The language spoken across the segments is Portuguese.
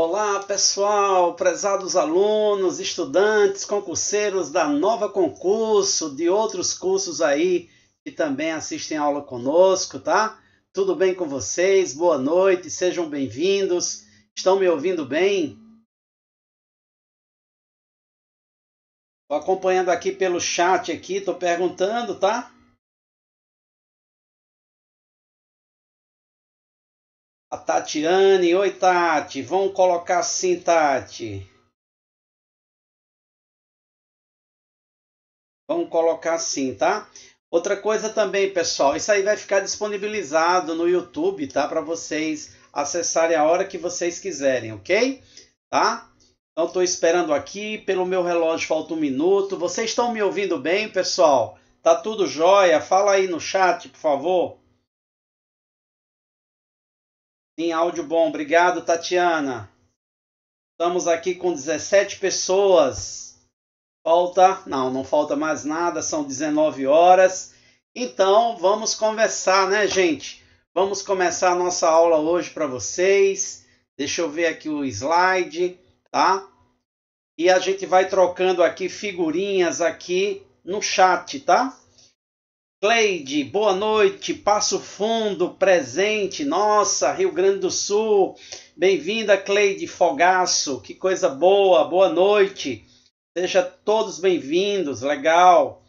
Olá, pessoal, prezados alunos, estudantes, concurseiros da Nova Concurso, de outros cursos aí que também assistem aula conosco, tá? Tudo bem com vocês? Boa noite, sejam bem-vindos. Estão me ouvindo bem? Tô acompanhando aqui pelo chat aqui, tô perguntando, tá? Tatiane, oi Tati, vamos colocar sim, Tati. Vamos colocar sim, tá? Outra coisa também, pessoal, isso aí vai ficar disponibilizado no YouTube, tá? Para vocês acessarem a hora que vocês quiserem, ok? Tá? Então, estou esperando aqui. Pelo meu relógio falta um minuto. Vocês estão me ouvindo bem, pessoal? Tá tudo jóia? Fala aí no chat, por favor. Em áudio bom. Obrigado, Tatiana. Estamos aqui com 17 pessoas. Falta, não, não falta mais nada, são 19 horas. Então, vamos conversar, né, gente? Vamos começar a nossa aula hoje para vocês. Deixa eu ver aqui o slide, tá? E a gente vai trocando aqui figurinhas aqui no chat, tá? Cleide, boa noite, Passo Fundo, presente, nossa, Rio Grande do Sul, bem-vinda Cleide Fogaço, que coisa boa, boa noite, seja todos bem-vindos, legal,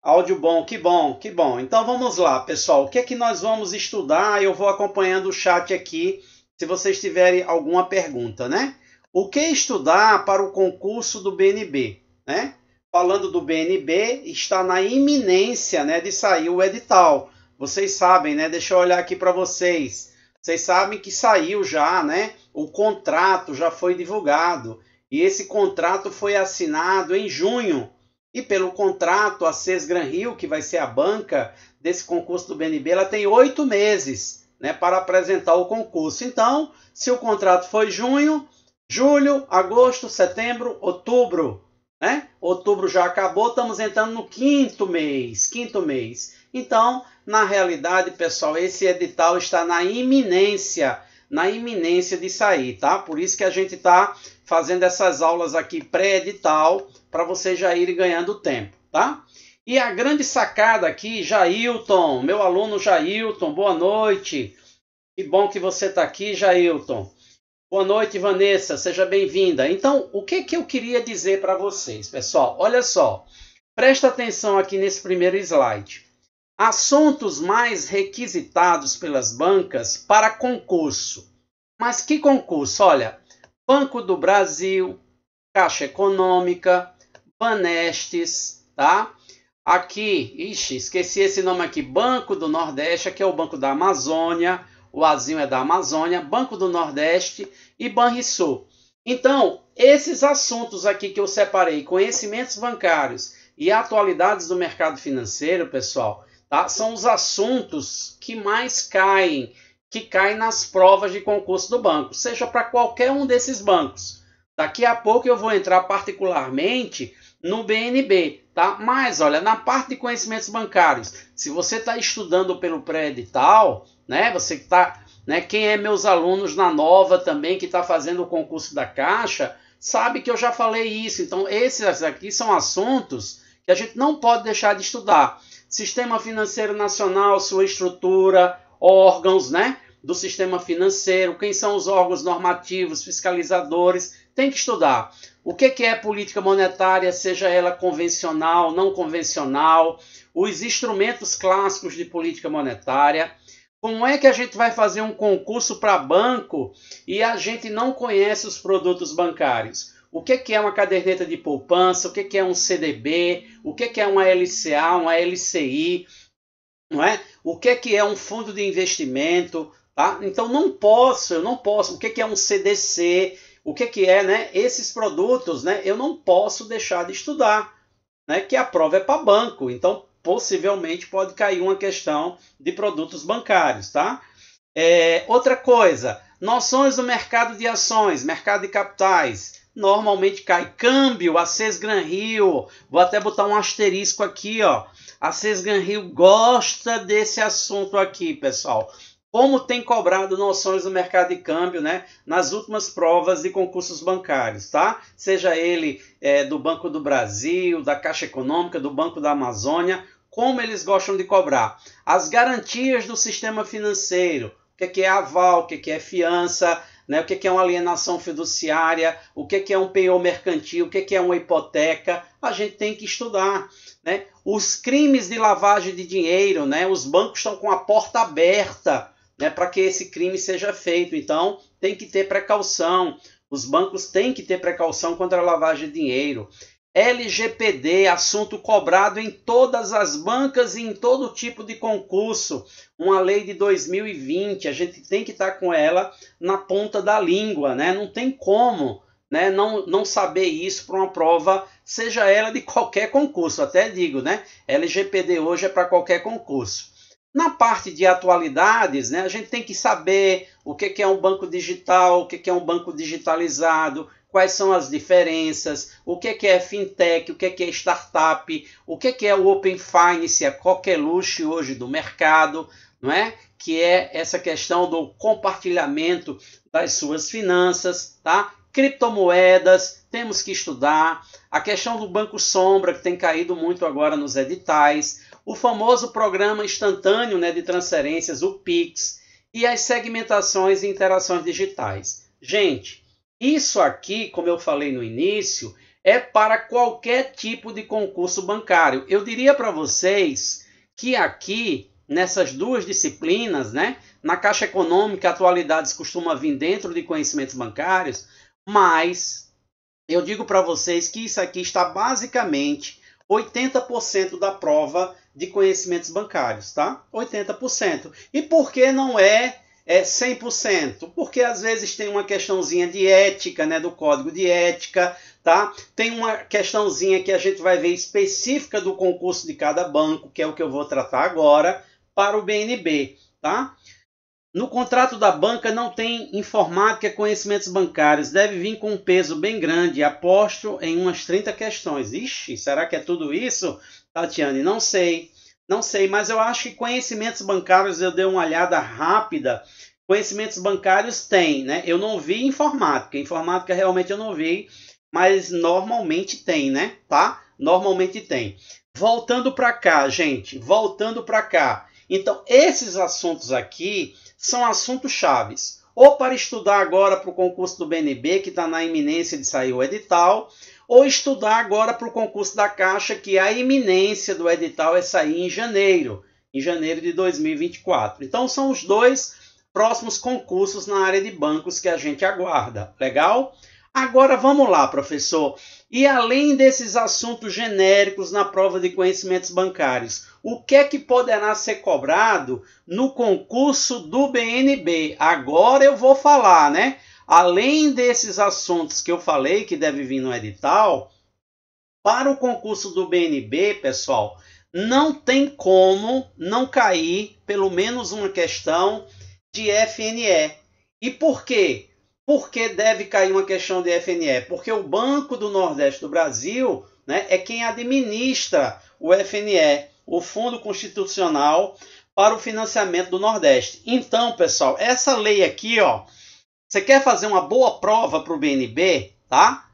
áudio bom, que bom, que bom. Então vamos lá, pessoal, o que é que nós vamos estudar? Eu vou acompanhando o chat aqui, se vocês tiverem alguma pergunta, né? O que estudar para o concurso do BNB, né? falando do BNB, está na iminência né, de sair o edital. Vocês sabem, né? Deixa eu olhar aqui para vocês. Vocês sabem que saiu já, né? O contrato já foi divulgado. E esse contrato foi assinado em junho. E pelo contrato, a CES Gran Rio, que vai ser a banca desse concurso do BNB, ela tem oito meses né, para apresentar o concurso. Então, se o contrato foi junho, julho, agosto, setembro, outubro, né? Outubro já acabou, estamos entrando no quinto mês, quinto mês. Então, na realidade, pessoal, esse edital está na iminência, na iminência de sair, tá? Por isso que a gente está fazendo essas aulas aqui pré-edital, para você já ir ganhando tempo, tá? E a grande sacada aqui, Jailton, meu aluno Jailton, boa noite. Que bom que você está aqui, Jailton. Boa noite, Vanessa, seja bem-vinda. Então, o que, que eu queria dizer para vocês, pessoal? Olha só, presta atenção aqui nesse primeiro slide. Assuntos mais requisitados pelas bancas para concurso. Mas que concurso? Olha, Banco do Brasil, Caixa Econômica, Banestes, tá? Aqui, ixi, esqueci esse nome aqui, Banco do Nordeste, que é o Banco da Amazônia, o Azinho é da Amazônia, Banco do Nordeste e Banrisul. Então, esses assuntos aqui que eu separei, conhecimentos bancários e atualidades do mercado financeiro, pessoal, tá? São os assuntos que mais caem, que caem nas provas de concurso do banco, seja para qualquer um desses bancos. Daqui a pouco eu vou entrar particularmente no BNB, Tá? Mas olha, na parte de conhecimentos bancários, se você está estudando pelo pré-edital, né? Você que está, né? Quem é meus alunos na nova também que está fazendo o concurso da Caixa, sabe que eu já falei isso. Então, esses aqui são assuntos que a gente não pode deixar de estudar. Sistema financeiro nacional, sua estrutura, órgãos, né? Do sistema financeiro, quem são os órgãos normativos, fiscalizadores tem que estudar o que, é política monetária, seja ela convencional, não convencional, os instrumentos clássicos de política monetária. Como é que a gente vai fazer um concurso para banco e a gente não conhece os produtos bancários? O que, é uma caderneta de poupança? O que, é um CDB? O que, é uma LCA, uma LCI? Não é? O que, é um fundo de investimento? Tá? Então não posso, eu não posso. O que é um CDC? o que, é que é, né? Esses produtos, né? Eu não posso deixar de estudar, né? Que a prova é para banco, então possivelmente pode cair uma questão de produtos bancários, tá? É, outra coisa, noções do mercado de ações, mercado de capitais. Normalmente cai câmbio, a Gran Rio. Vou até botar um asterisco aqui, ó. A Gran Rio gosta desse assunto aqui, pessoal como tem cobrado noções do mercado de câmbio né, nas últimas provas de concursos bancários, tá? Seja ele é, do Banco do Brasil, da Caixa Econômica, do Banco da Amazônia, como eles gostam de cobrar. As garantias do sistema financeiro, o que é, aval, o que é, fiança, né, o que é, uma alienação fiduciária, o que é, um PO mercantil, o que é, que é uma hipoteca, a gente tem que estudar. Né? Os crimes de lavagem de dinheiro, né? os bancos estão com a porta aberta né, para que esse crime seja feito. Então, tem que ter precaução. Os bancos têm que ter precaução contra a lavagem de dinheiro. LGPD, assunto cobrado em todas as bancas e em todo tipo de concurso. Uma lei de 2020, a gente tem que estar tá com ela na ponta da língua, né? Não tem como né, não, não saber isso para uma prova, seja ela de qualquer concurso. Até digo, né? LGPD hoje é para qualquer concurso. Na parte de atualidades, né, a gente tem que saber o que é um banco digital, o que é um banco digitalizado, quais são as diferenças, o que é fintech, o que é startup, o que é o open finance, a qualquer luxo hoje do mercado, não é? que é essa questão do compartilhamento das suas finanças, tá? criptomoedas, temos que estudar, a questão do banco sombra, que tem caído muito agora nos editais, o famoso programa instantâneo né, de transferências, o PIX, e as segmentações e interações digitais. Gente, isso aqui, como eu falei no início, é para qualquer tipo de concurso bancário. Eu diria para vocês que aqui, nessas duas disciplinas, né, na Caixa Econômica, atualidades costuma vir dentro de conhecimentos bancários, mas eu digo para vocês que isso aqui está basicamente 80% da prova de conhecimentos bancários, tá? 80%. E por que não é, é 100%? Porque às vezes tem uma questãozinha de ética, né, do código de ética, tá? Tem uma questãozinha que a gente vai ver específica do concurso de cada banco, que é o que eu vou tratar agora, para o BNB, tá? No contrato da banca não tem informática, conhecimentos bancários. Deve vir com um peso bem grande. Aposto em umas 30 questões. Ixi, será que é tudo isso? Tatiane, não sei. Não sei, mas eu acho que conhecimentos bancários eu dei uma olhada rápida. Conhecimentos bancários tem, né? Eu não vi informática. Informática realmente eu não vi, mas normalmente tem, né? Tá? Normalmente tem. Voltando para cá, gente, voltando para cá. Então, esses assuntos aqui são assuntos chaves. Ou para estudar agora para o concurso do BNB, que está na iminência de sair o edital, ou estudar agora para o concurso da Caixa, que é a iminência do edital é sair em janeiro, em janeiro de 2024. Então são os dois próximos concursos na área de bancos que a gente aguarda. Legal? Agora vamos lá, professor. E além desses assuntos genéricos na prova de conhecimentos bancários, o que é que poderá ser cobrado no concurso do BNB? Agora eu vou falar, né? além desses assuntos que eu falei que deve vir no edital, para o concurso do BNB, pessoal, não tem como não cair pelo menos uma questão de FNE. E por quê? Por que deve cair uma questão de FNE? Porque o Banco do Nordeste do Brasil né, é quem administra o FNE, o Fundo Constitucional para o Financiamento do Nordeste. Então, pessoal, essa lei aqui, ó, você quer fazer uma boa prova para o BNB, tá?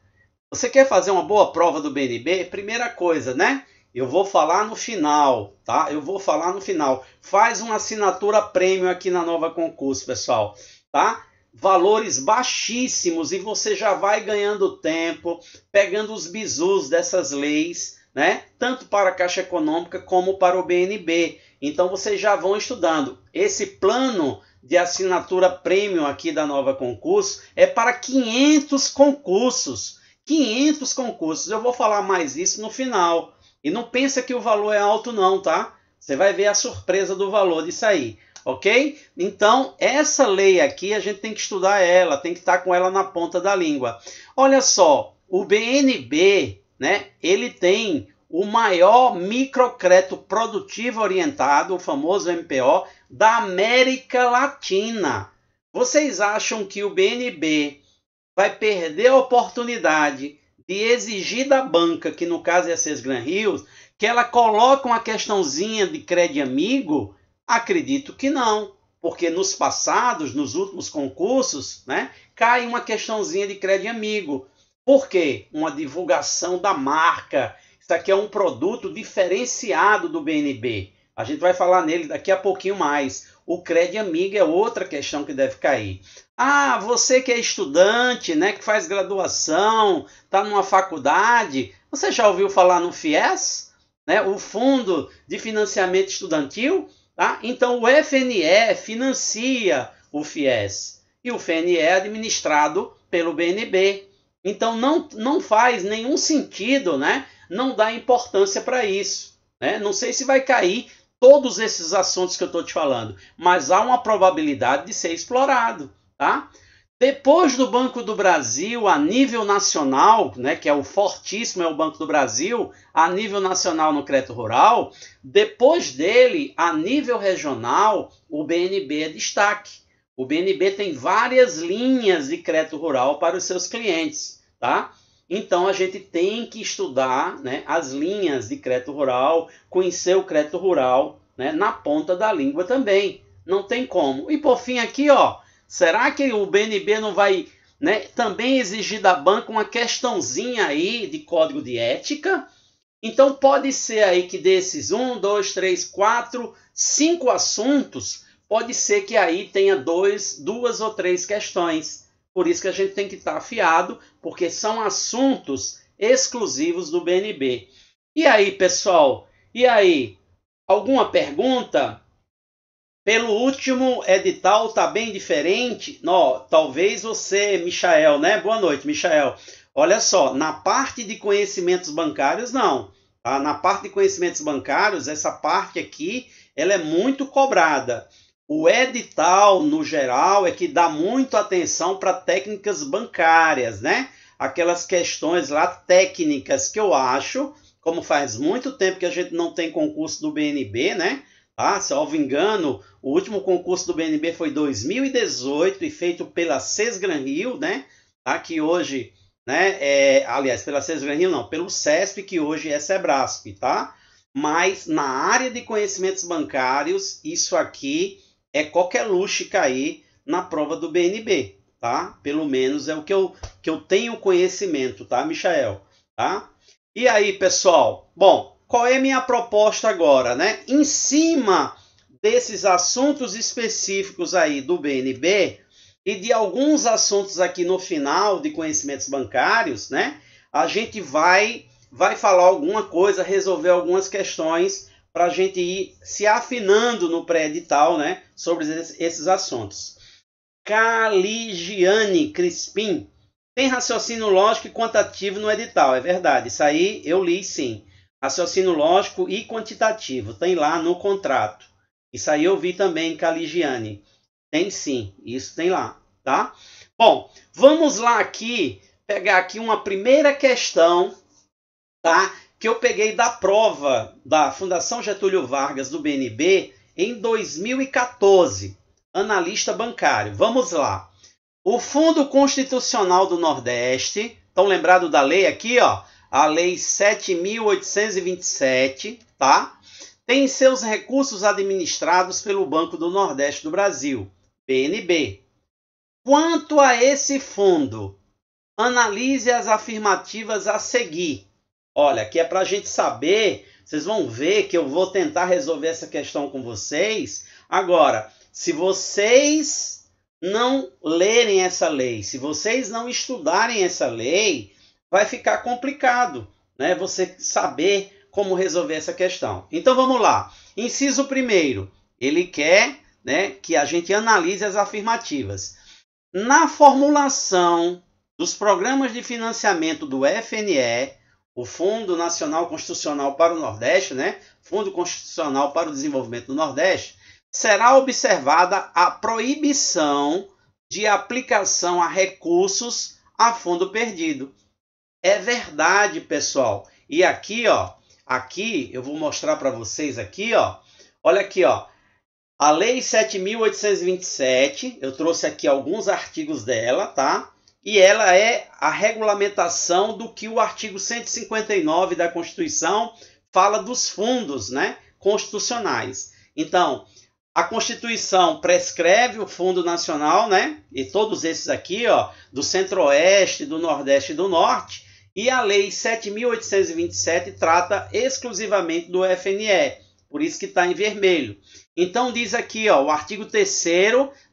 Você quer fazer uma boa prova do BNB? Primeira coisa, né? Eu vou falar no final, tá? Eu vou falar no final. Faz uma assinatura premium aqui na Nova Concurso, pessoal, tá? Valores baixíssimos e você já vai ganhando tempo, pegando os bizus dessas leis, né? Tanto para a Caixa Econômica como para o BNB. Então vocês já vão estudando. Esse plano de assinatura premium aqui da Nova Concurso é para 500 concursos. 500 concursos. Eu vou falar mais isso no final. E não pensa que o valor é alto não, tá? Você vai ver a surpresa do valor disso aí, ok? Então, essa lei aqui, a gente tem que estudar ela, tem que estar com ela na ponta da língua. Olha só, o BNB, né, ele tem o maior microcrédito produtivo orientado, o famoso MPO, da América Latina. Vocês acham que o BNB vai perder a oportunidade de exigir da banca, que no caso é a Sesgran Rios, que ela coloque uma questãozinha de crédito amigo? Acredito que não, porque nos passados, nos últimos concursos, né, cai uma questãozinha de crédito amigo. Por quê? Uma divulgação da marca. Isso aqui é um produto diferenciado do BNB. A gente vai falar nele daqui a pouquinho mais. O crédito amigo é outra questão que deve cair. Ah, você que é estudante, né, que faz graduação, está numa faculdade, você já ouviu falar no FIES, né, o Fundo de Financiamento Estudantil? Tá? Então o FNE financia o FIES e o FNE é administrado pelo BNB. Então não, não faz nenhum sentido, né? Não dá importância para isso. Né? Não sei se vai cair todos esses assuntos que eu estou te falando, mas há uma probabilidade de ser explorado, tá? Depois do Banco do Brasil, a nível nacional, né, que é o fortíssimo, é o Banco do Brasil, a nível nacional no crédito rural, depois dele, a nível regional, o BNB é destaque. O BNB tem várias linhas de crédito rural para os seus clientes, tá? Então a gente tem que estudar né, as linhas de crédito rural, conhecer o crédito rural né, na ponta da língua também. Não tem como. E por fim aqui, ó, será que o BNB não vai né, também exigir da banca uma questãozinha aí de código de ética? Então pode ser aí que desses um, dois, três, quatro, cinco assuntos, pode ser que aí tenha dois, duas ou três questões. Por isso que a gente tem que estar tá afiado, porque são assuntos exclusivos do BNB. E aí, pessoal? E aí? Alguma pergunta? Pelo último edital tá bem diferente? Não, talvez você, Michael, né? Boa noite, Michael. Olha só, na parte de conhecimentos bancários, não. Tá? Na parte de conhecimentos bancários, essa parte aqui, ela é muito cobrada. O edital, no geral, é que dá muito atenção para técnicas bancárias, né? Aquelas questões lá técnicas que eu acho, como faz muito tempo que a gente não tem concurso do BNB, né? Ah, me engano, o último concurso do BNB foi 2018 e feito pela CES Rio, né? Ah, que hoje, né? É, aliás, pela CES Rio não, pelo CESP, que hoje é Sebrasp, tá? Mas na área de conhecimentos bancários, isso aqui é qualquer luxo cair na prova do BNB, tá? Pelo menos é o que eu, que eu tenho conhecimento, tá, Michael? Tá? E aí, pessoal? Bom, qual é minha proposta agora, né? Em cima desses assuntos específicos aí do BNB e de alguns assuntos aqui no final de conhecimentos bancários, né? A gente vai vai falar alguma coisa, resolver algumas questões para a gente ir se afinando no pré-edital né, sobre esses assuntos. Caligiane Crispim tem raciocínio lógico e quantitativo no edital, é verdade. Isso aí eu li sim. Raciocínio lógico e quantitativo, tem lá no contrato. Isso aí eu vi também, Caligiane. Tem sim, isso tem lá, tá? Bom, vamos lá aqui, pegar aqui uma primeira questão, tá? que eu peguei da prova da Fundação Getúlio Vargas do BNB em 2014, analista bancário. Vamos lá. O Fundo Constitucional do Nordeste, estão lembrados da lei aqui, ó, a lei 7827, tá? Tem seus recursos administrados pelo Banco do Nordeste do Brasil, BNB. Quanto a esse fundo, analise as afirmativas a seguir. Olha, que é para a gente saber. Vocês vão ver que eu vou tentar resolver essa questão com vocês. Agora, se vocês não lerem essa lei, se vocês não estudarem essa lei, vai ficar complicado, né? Você saber como resolver essa questão. Então vamos lá. Inciso primeiro, ele quer, né, que a gente analise as afirmativas. Na formulação dos programas de financiamento do FNE, o Fundo Nacional Constitucional para o Nordeste, né? Fundo Constitucional para o Desenvolvimento do Nordeste, será observada a proibição de aplicação a recursos a fundo perdido. É verdade, pessoal. E aqui, ó, aqui eu vou mostrar para vocês aqui, ó. Olha aqui, ó. A lei 7827, eu trouxe aqui alguns artigos dela, tá? e ela é a regulamentação do que o artigo 159 da Constituição fala dos fundos né, constitucionais. Então, a Constituição prescreve o Fundo Nacional, né? E todos esses aqui, ó, do Centro-Oeste, do Nordeste e do Norte, e a Lei 7.827 trata exclusivamente do FNE, por isso que está em vermelho. Então diz aqui, ó, o artigo 3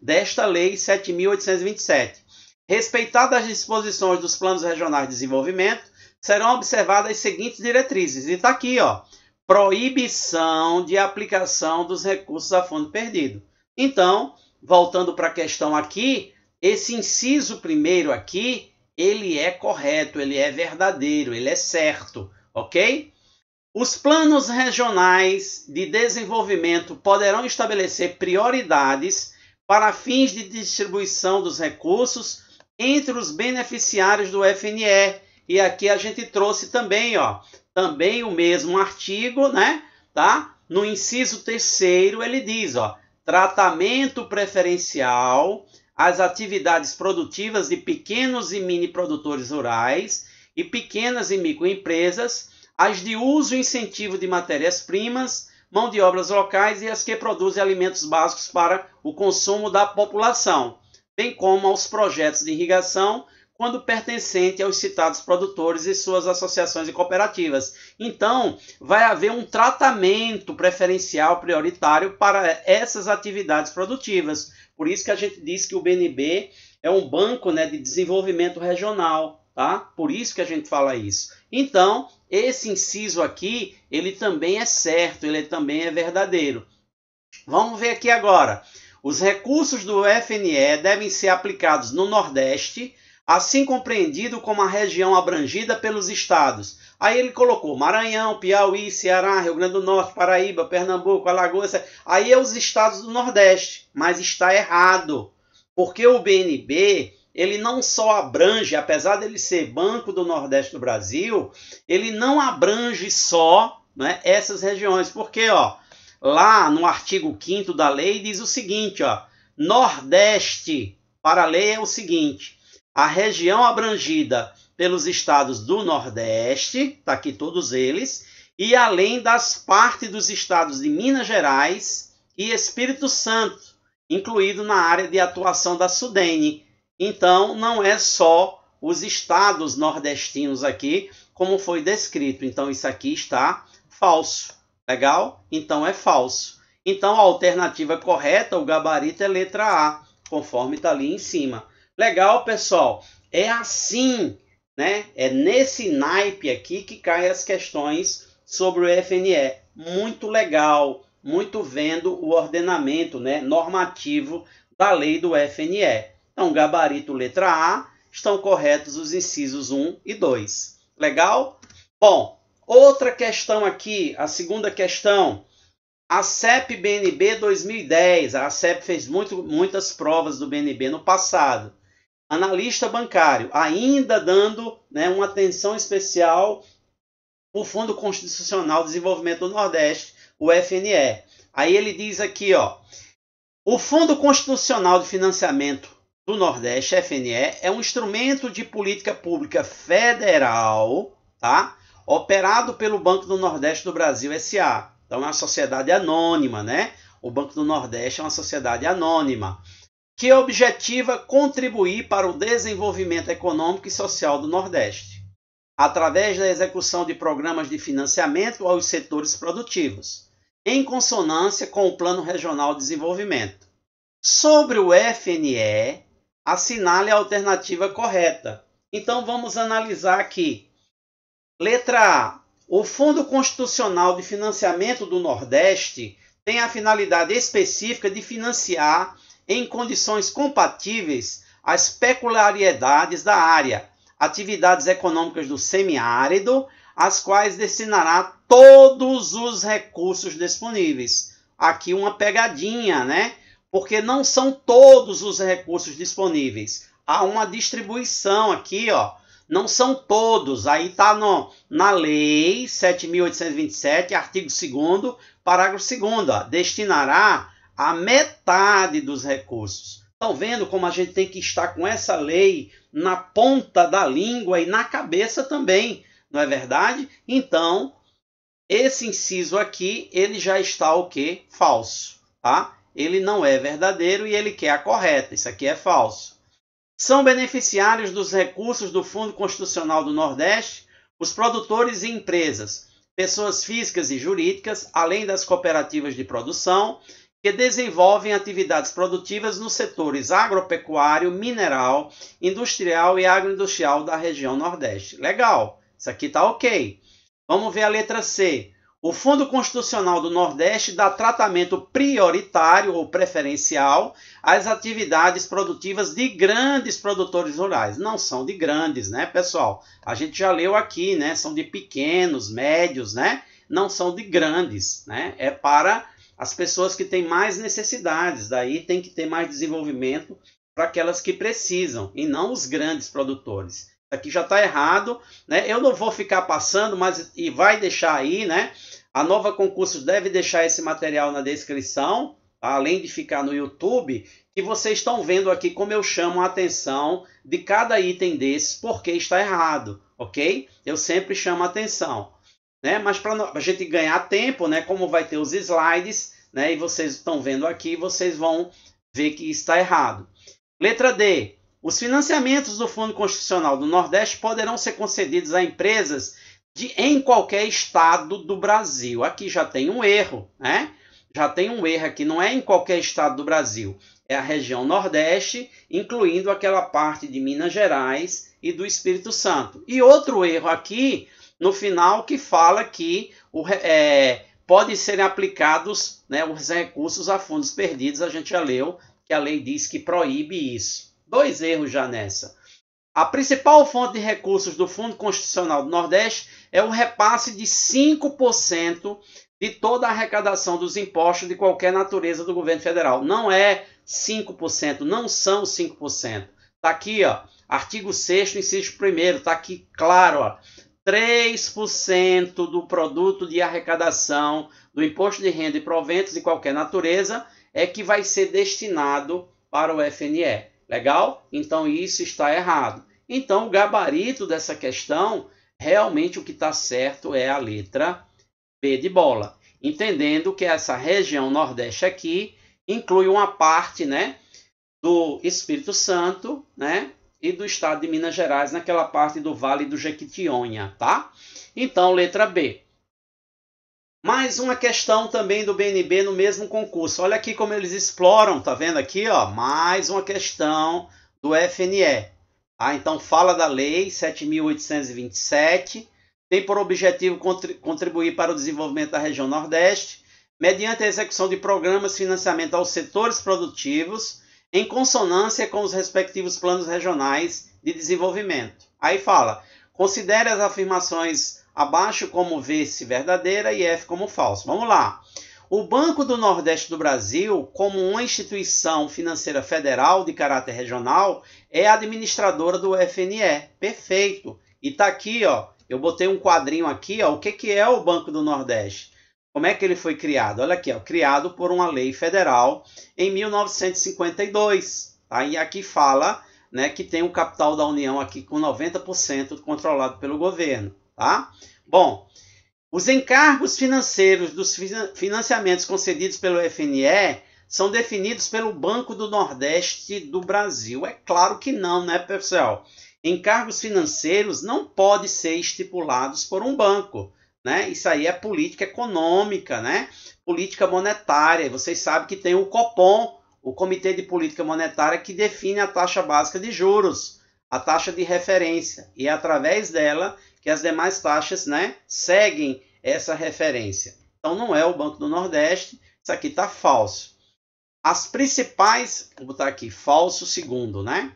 desta Lei 7.827. Respeitadas as disposições dos planos regionais de desenvolvimento, serão observadas as seguintes diretrizes. E está aqui, ó. Proibição de aplicação dos recursos a fundo perdido. Então, voltando para a questão aqui, esse inciso primeiro aqui, ele é correto, ele é verdadeiro, ele é certo, ok? Os planos regionais de desenvolvimento poderão estabelecer prioridades para fins de distribuição dos recursos entre os beneficiários do FNE. E aqui a gente trouxe também, ó, também o mesmo artigo, né? Tá? No inciso terceiro ele diz, ó, tratamento preferencial às atividades produtivas de pequenos e mini produtores rurais e pequenas e microempresas, as de uso e incentivo de matérias-primas, mão de obras locais e as que produzem alimentos básicos para o consumo da população bem como aos projetos de irrigação, quando pertencente aos citados produtores e suas associações e cooperativas. Então, vai haver um tratamento preferencial prioritário para essas atividades produtivas. Por isso que a gente diz que o BNB é um banco né, de desenvolvimento regional, tá? Por isso que a gente fala isso. Então, esse inciso aqui, ele também é certo, ele também é verdadeiro. Vamos ver aqui agora. Os recursos do FNE devem ser aplicados no Nordeste, assim compreendido como a região abrangida pelos estados. Aí ele colocou Maranhão, Piauí, Ceará, Rio Grande do Norte, Paraíba, Pernambuco, Alagoas. Aí é os estados do Nordeste, mas está errado, porque o BNB ele não só abrange, apesar dele ser Banco do Nordeste do Brasil, ele não abrange só né, essas regiões, porque ó, lá no artigo 5 da lei diz o seguinte, ó, Nordeste para a lei é o seguinte: a região abrangida pelos estados do Nordeste, tá aqui todos eles, e além das partes dos estados de Minas Gerais e Espírito Santo, incluído na área de atuação da Sudene. Então, não é só os estados nordestinos aqui, como foi descrito. Então, isso aqui está falso. Legal? Então é falso. Então a alternativa correta, o gabarito é letra A, conforme está ali em cima. Legal, pessoal? É assim, né? É nesse naipe aqui que caem as questões sobre o FNE. Muito legal, muito vendo o ordenamento né, normativo da lei do FNE. Então, gabarito letra A, estão corretos os incisos 1 e 2. Legal? Bom, Outra questão aqui, a segunda questão. A CEP BNB 2010, a CEP fez muito, muitas provas do BNB no passado. Analista bancário, ainda dando né, uma atenção especial o Fundo Constitucional de Desenvolvimento do Nordeste, o FNE. Aí ele diz aqui, ó, o Fundo Constitucional de Financiamento do Nordeste, FNE, é um instrumento de política pública federal, tá? operado pelo Banco do Nordeste do Brasil SA. Então é uma sociedade anônima, né? O Banco do Nordeste é uma sociedade anônima que objetiva contribuir para o desenvolvimento econômico e social do Nordeste, através da execução de programas de financiamento aos setores produtivos, em consonância com o Plano Regional de Desenvolvimento. Sobre o FNE, assinale a alternativa correta. Então vamos analisar aqui Letra A. O Fundo Constitucional de Financiamento do Nordeste tem a finalidade específica de financiar, em condições compatíveis, as peculiaridades da área, atividades econômicas do semiárido, às quais destinará todos os recursos disponíveis. Aqui uma pegadinha, né? Porque não são todos os recursos disponíveis. Há uma distribuição aqui, ó não são todos, aí está na lei 7.827, artigo 2 parágrafo 2 destinará a metade dos recursos. Estão vendo como a gente tem que estar com essa lei na ponta da língua e na cabeça também, não é verdade? Então, esse inciso aqui, ele já está o que? Falso, tá? Ele não é verdadeiro e ele quer é a correta, isso aqui é falso. São beneficiários dos recursos do Fundo Constitucional do Nordeste os produtores e empresas, pessoas físicas e jurídicas, além das cooperativas de produção, que desenvolvem atividades produtivas nos setores agropecuário, mineral, industrial e agroindustrial da região Nordeste. Legal, isso aqui está ok. Vamos ver a letra C. O Fundo Constitucional do Nordeste dá tratamento prioritário ou preferencial às atividades produtivas de grandes produtores rurais. Não são de grandes, né, pessoal? A gente já leu aqui, né? São de pequenos, médios, né? Não são de grandes, né? É para as pessoas que têm mais necessidades, daí tem que ter mais desenvolvimento para aquelas que precisam, e não os grandes produtores. Aqui já está errado, né? Eu não vou ficar passando, mas e vai deixar aí, né? A Nova Concursos deve deixar esse material na descrição, tá? além de ficar no YouTube, que vocês estão vendo aqui como eu chamo a atenção de cada item desses, porque está errado, ok? Eu sempre chamo a atenção. Né? Mas para a gente ganhar tempo, né? como vai ter os slides, né? e vocês estão vendo aqui, vocês vão ver que está errado. Letra D. Os financiamentos do Fundo Constitucional do Nordeste poderão ser concedidos a empresas de em qualquer estado do Brasil. Aqui já tem um erro, né? Já tem um erro aqui, não é em qualquer estado do Brasil. É a região Nordeste, incluindo aquela parte de Minas Gerais e do Espírito Santo. E outro erro aqui, no final, que fala que o, é, podem ser aplicados né, os recursos a fundos perdidos. A gente já leu que a lei diz que proíbe isso. Dois erros já nessa. A principal fonte de recursos do Fundo Constitucional do Nordeste é um repasse de 5% de toda a arrecadação dos impostos de qualquer natureza do governo federal. Não é 5%, não são 5%. Está aqui, ó, artigo 6 inciso 1 está aqui claro, ó. 3% do produto de arrecadação do imposto de renda e proventos de qualquer natureza é que vai ser destinado para o FNE. Legal? Então isso está errado. Então o gabarito dessa questão realmente o que está certo é a letra B de bola. Entendendo que essa região nordeste aqui inclui uma parte né, do Espírito Santo né, e do estado de Minas Gerais, naquela parte do Vale do Jequitinhonha, tá? Então, letra B. Mais uma questão também do BNB no mesmo concurso. Olha aqui como eles exploram, tá vendo aqui, ó? Mais uma questão do FNE. Ah, então fala da lei 7827, tem por objetivo contribuir para o desenvolvimento da região Nordeste, mediante a execução de programas de financiamento aos setores produtivos, em consonância com os respectivos planos regionais de desenvolvimento. Aí fala: considere as afirmações abaixo como V se verdadeira e F como falso. Vamos lá. O Banco do Nordeste do Brasil, como uma instituição financeira federal de caráter regional, é administradora do FNE. Perfeito. E tá aqui, ó. Eu botei um quadrinho aqui, ó. O que, que é o Banco do Nordeste? Como é que ele foi criado? Olha aqui, ó, criado por uma lei federal em 1952. Tá? E aqui fala né, que tem o capital da União aqui com 90% controlado pelo governo. Tá? Bom, os encargos financeiros dos financiamentos concedidos pelo FNE são definidos pelo Banco do Nordeste do Brasil. É claro que não, né, pessoal? Encargos financeiros não podem ser estipulados por um banco. Né? Isso aí é política econômica, né? política monetária. Vocês sabem que tem o COPOM, o Comitê de Política Monetária, que define a taxa básica de juros a taxa de referência, e é através dela que as demais taxas né, seguem essa referência. Então não é o Banco do Nordeste, isso aqui está falso. As principais, vou botar aqui, falso segundo, né?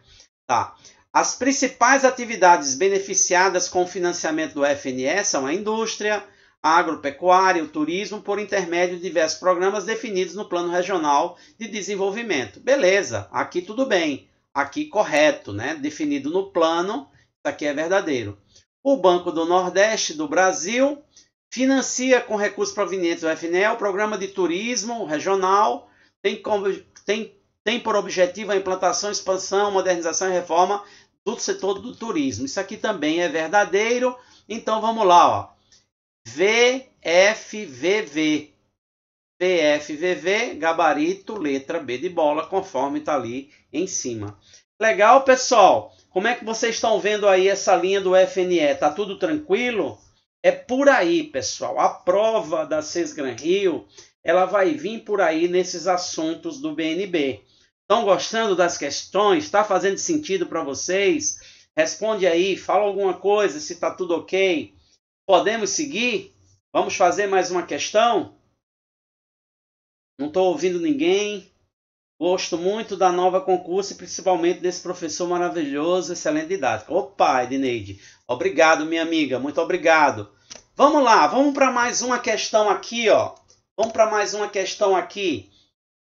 Tá. As principais atividades beneficiadas com o financiamento do FNE são a indústria, a agropecuária, o turismo, por intermédio de diversos programas definidos no Plano Regional de Desenvolvimento. Beleza, aqui tudo bem aqui correto, né? definido no plano, isso aqui é verdadeiro. O Banco do Nordeste do Brasil financia com recursos provenientes do FNE o programa de turismo regional, tem, como, tem, tem por objetivo a implantação, expansão, modernização e reforma do setor do turismo. Isso aqui também é verdadeiro, então vamos lá, ó. VFVV, PFVV, gabarito, letra B de bola, conforme está ali em cima. Legal, pessoal? Como é que vocês estão vendo aí essa linha do FNE? Tá tudo tranquilo? É por aí, pessoal. A prova da SES Gran Rio, ela vai vir por aí nesses assuntos do BNB. Estão gostando das questões? Está fazendo sentido para vocês? Responde aí, fala alguma coisa, se está tudo ok. Podemos seguir? Vamos fazer mais uma questão? Não estou ouvindo ninguém. Gosto muito da nova concurso e principalmente desse professor maravilhoso, excelente didático. Opa, Edneide. Obrigado, minha amiga. Muito obrigado. Vamos lá, vamos para mais uma questão aqui, ó. Vamos para mais uma questão aqui.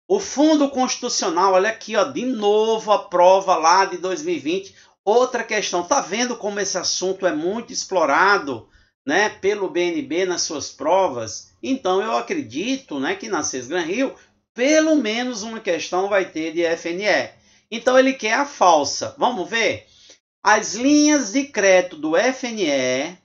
O Fundo Constitucional, olha aqui, ó, de novo a prova lá de 2020. Outra questão, tá vendo como esse assunto é muito explorado né, pelo BNB nas suas provas, então eu acredito né, que na Sesgran Rio, pelo menos uma questão vai ter de FNE. Então ele quer a falsa. Vamos ver? As linhas de crédito do FNE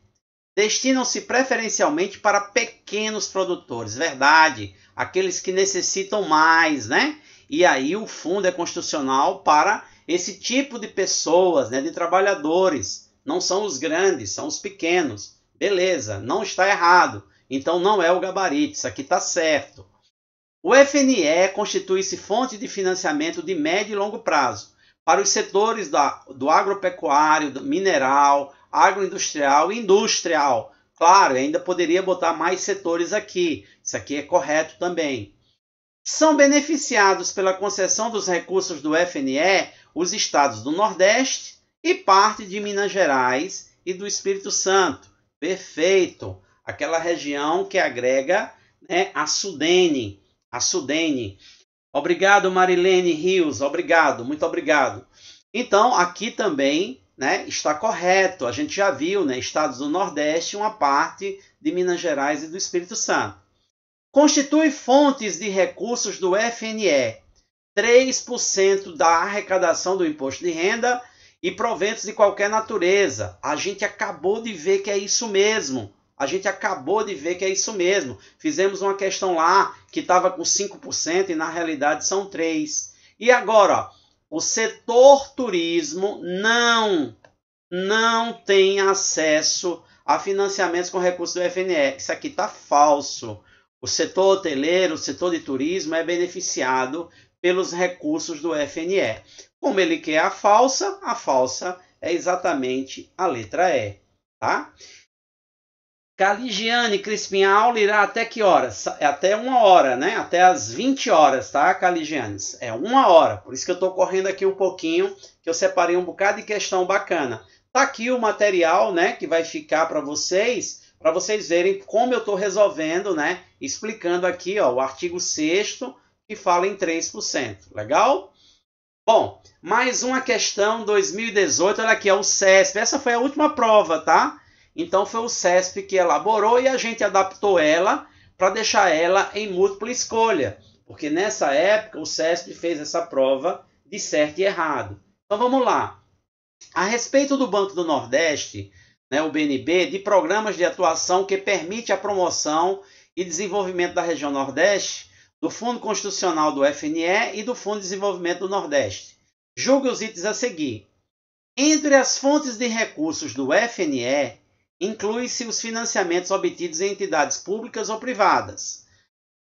destinam-se preferencialmente para pequenos produtores, verdade? Aqueles que necessitam mais, né? E aí o fundo é constitucional para esse tipo de pessoas, né, de trabalhadores. Não são os grandes, são os pequenos. Beleza, não está errado. Então não é o gabarito, isso aqui está certo. O FNE constitui-se fonte de financiamento de médio e longo prazo para os setores da, do agropecuário, do mineral, agroindustrial e industrial. Claro, ainda poderia botar mais setores aqui. Isso aqui é correto também. São beneficiados pela concessão dos recursos do FNE os estados do Nordeste e parte de Minas Gerais e do Espírito Santo. Perfeito. Aquela região que agrega né, a Sudene. A Sudene. Obrigado, Marilene Rios. Obrigado, muito obrigado. Então, aqui também né, está correto. A gente já viu, né, estados do Nordeste, uma parte de Minas Gerais e do Espírito Santo. Constitui fontes de recursos do FNE. 3% da arrecadação do imposto de renda e proventos de qualquer natureza. A gente acabou de ver que é isso mesmo. A gente acabou de ver que é isso mesmo. Fizemos uma questão lá que estava com 5% e na realidade são 3%. E agora, ó, o setor turismo não, não tem acesso a financiamentos com recursos do FNE. Isso aqui está falso. O setor hoteleiro, o setor de turismo é beneficiado pelos recursos do FNE. Como ele quer a falsa, a falsa é exatamente a letra E, tá? Caligiane Crispim, a aula irá até que horas? É até uma hora, né? Até as 20 horas, tá, Caligiane? É uma hora. Por isso que eu estou correndo aqui um pouquinho, que eu separei um bocado de questão bacana. Tá aqui o material, né, que vai ficar para vocês, para vocês verem como eu estou resolvendo, né? Explicando aqui, ó, o artigo 6 que fala em 3%. Legal? Bom, mais uma questão 2018, olha aqui, é o CESP. Essa foi a última prova, tá? Então foi o CESP que elaborou e a gente adaptou ela para deixar ela em múltipla escolha. Porque nessa época o CESP fez essa prova de certo e errado. Então vamos lá. A respeito do Banco do Nordeste, né, o BNB, de programas de atuação que permite a promoção e desenvolvimento da região Nordeste, do Fundo Constitucional do FNE e do Fundo de Desenvolvimento do Nordeste. Julgue os itens a seguir. Entre as fontes de recursos do FNE, inclui-se os financiamentos obtidos em entidades públicas ou privadas,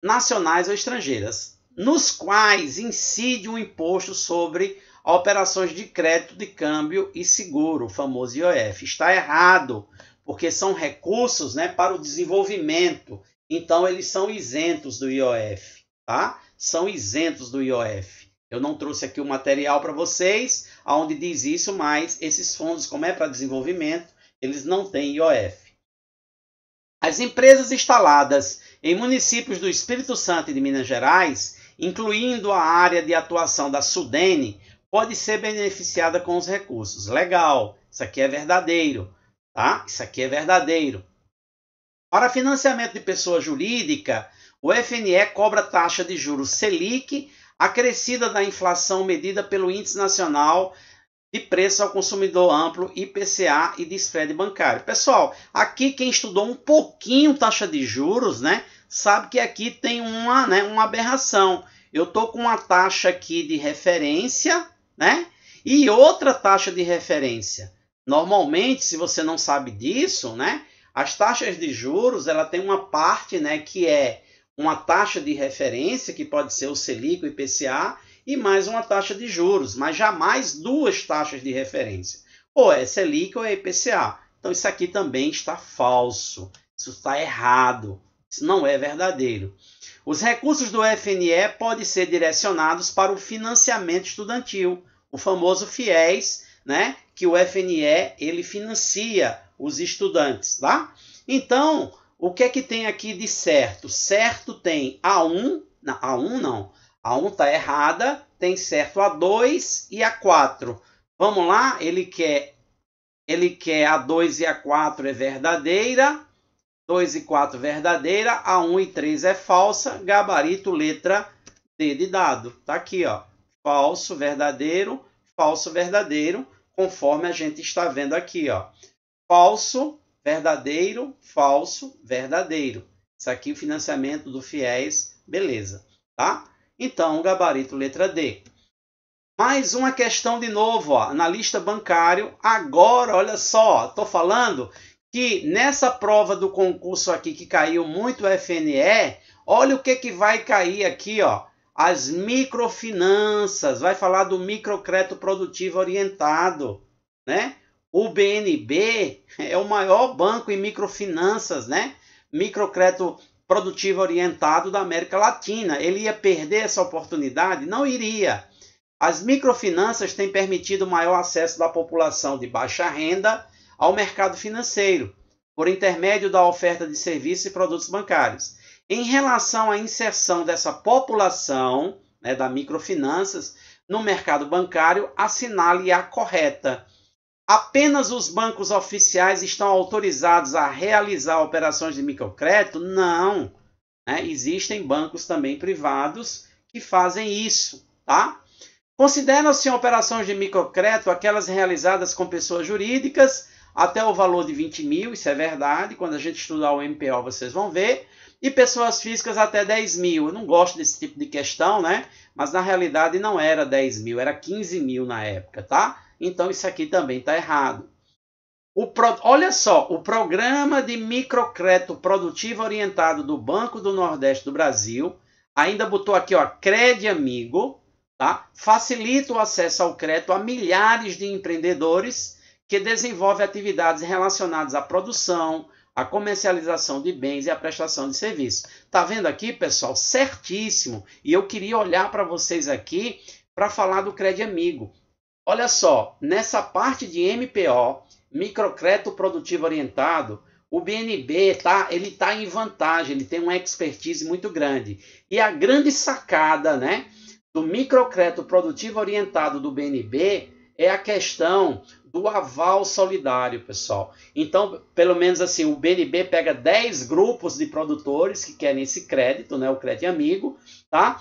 nacionais ou estrangeiras, nos quais incide um imposto sobre operações de crédito de câmbio e seguro, o famoso IOF. Está errado, porque são recursos né, para o desenvolvimento, então eles são isentos do IOF tá? são isentos do IOF. Eu não trouxe aqui o material para vocês, onde diz isso, mas esses fundos, como é para desenvolvimento, eles não têm IOF. As empresas instaladas em municípios do Espírito Santo e de Minas Gerais, incluindo a área de atuação da Sudene, pode ser beneficiada com os recursos. Legal, isso aqui é verdadeiro, tá? Isso aqui é verdadeiro. Para financiamento de pessoa jurídica, o FNE cobra taxa de juros Selic acrescida da inflação medida pelo Índice Nacional de Preço ao Consumidor Amplo, IPCA e de spread bancário. Pessoal, aqui quem estudou um pouquinho taxa de juros, né, sabe que aqui tem uma, né, uma aberração. Eu tô com uma taxa aqui de referência, né, e outra taxa de referência. Normalmente, se você não sabe disso, né, as taxas de juros, ela tem uma parte, né, que é uma taxa de referência, que pode ser o Selic, o IPCA, e mais uma taxa de juros, mas jamais duas taxas de referência. Ou é Selic ou é IPCA. Então isso aqui também está falso, isso está errado, isso não é verdadeiro. Os recursos do FNE podem ser direcionados para o financiamento estudantil, o famoso FIES, né, que o FNE ele financia os estudantes, tá? Então, o que é que tem aqui de certo? Certo tem A1, não, A1 não, A1 está errada, tem certo A2 e A4. Vamos lá, ele quer, ele quer A2 e A4 é verdadeira, 2 e 4 verdadeira, A1 e 3 é falsa, gabarito letra D de dado. Está aqui, ó. Falso, verdadeiro, falso, verdadeiro, conforme a gente está vendo aqui, ó. Falso, verdadeiro, falso, verdadeiro. Isso aqui, o financiamento do FIES, beleza, tá? Então, gabarito letra D. Mais uma questão de novo, ó, analista bancário. Agora, olha só, estou falando que nessa prova do concurso aqui que caiu muito FNE, olha o que, que vai cair aqui, ó. As microfinanças, vai falar do microcrédito produtivo orientado, né? O BNB é o maior banco em microfinanças, né? Microcrédito produtivo orientado da América Latina. Ele ia perder essa oportunidade? Não iria. As microfinanças têm permitido maior acesso da população de baixa renda ao mercado financeiro, por intermédio da oferta de serviços e produtos bancários. Em relação à inserção dessa população né, da microfinanças no mercado bancário, assinale a correta. Apenas os bancos oficiais estão autorizados a realizar operações de microcrédito? Não. Né? Existem bancos também privados que fazem isso. Tá? Consideram-se operações de microcrédito aquelas realizadas com pessoas jurídicas até o valor de 20 mil, isso é verdade. Quando a gente estudar o MPO, vocês vão ver. E pessoas físicas até 10 mil. Eu não gosto desse tipo de questão, né? Mas na realidade não era 10 mil, era 15 mil na época, tá? Então isso aqui também está errado. Pro, olha só, o programa de microcrédito produtivo orientado do Banco do Nordeste do Brasil ainda botou aqui, ó, Crede Amigo, tá? Facilita o acesso ao crédito a milhares de empreendedores que desenvolvem atividades relacionadas à produção, à comercialização de bens e à prestação de serviços. Tá vendo aqui, pessoal? Certíssimo. E eu queria olhar para vocês aqui para falar do Crede Amigo. Olha só, nessa parte de MPO, microcrédito produtivo orientado, o BNB tá, ele tá em vantagem, ele tem uma expertise muito grande. E a grande sacada, né, do microcrédito produtivo orientado do BNB é a questão do aval solidário, pessoal. Então, pelo menos assim, o BNB pega 10 grupos de produtores que querem esse crédito, né, o crédito amigo, tá?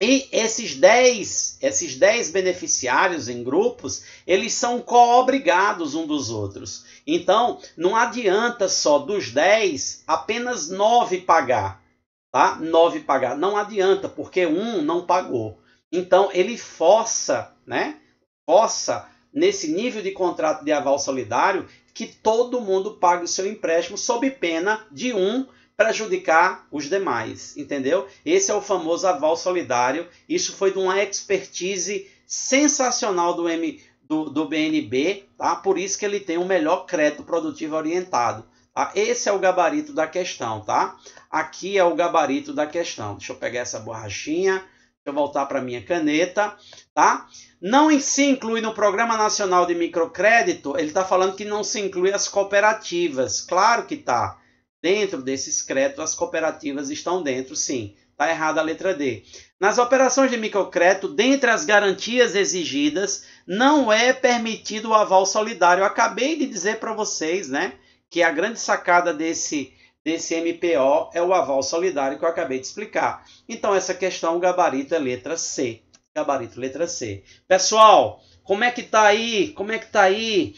E esses 10, esses 10 beneficiários em grupos, eles são coobrigados um dos outros. Então, não adianta só dos 10, apenas 9 pagar, tá? 9 pagar, não adianta, porque um não pagou. Então, ele força, né? Força nesse nível de contrato de aval solidário que todo mundo pague o seu empréstimo sob pena de um prejudicar os demais, entendeu? Esse é o famoso aval solidário. Isso foi de uma expertise sensacional do, M, do, do BNB, tá? Por isso que ele tem o melhor crédito produtivo orientado. Tá? Esse é o gabarito da questão, tá? Aqui é o gabarito da questão. Deixa eu pegar essa borrachinha. Deixa eu voltar para minha caneta, tá? Não se inclui no Programa Nacional de Microcrédito, ele está falando que não se inclui as cooperativas. Claro que tá. Dentro desses créditos, as cooperativas estão dentro, sim. Está errada a letra D. Nas operações de microcrédito, dentre as garantias exigidas, não é permitido o aval solidário. Eu acabei de dizer para vocês, né, que a grande sacada desse desse MPO é o aval solidário que eu acabei de explicar. Então essa questão gabarito é letra C. Gabarito letra C. Pessoal, como é que tá aí? Como é que tá aí?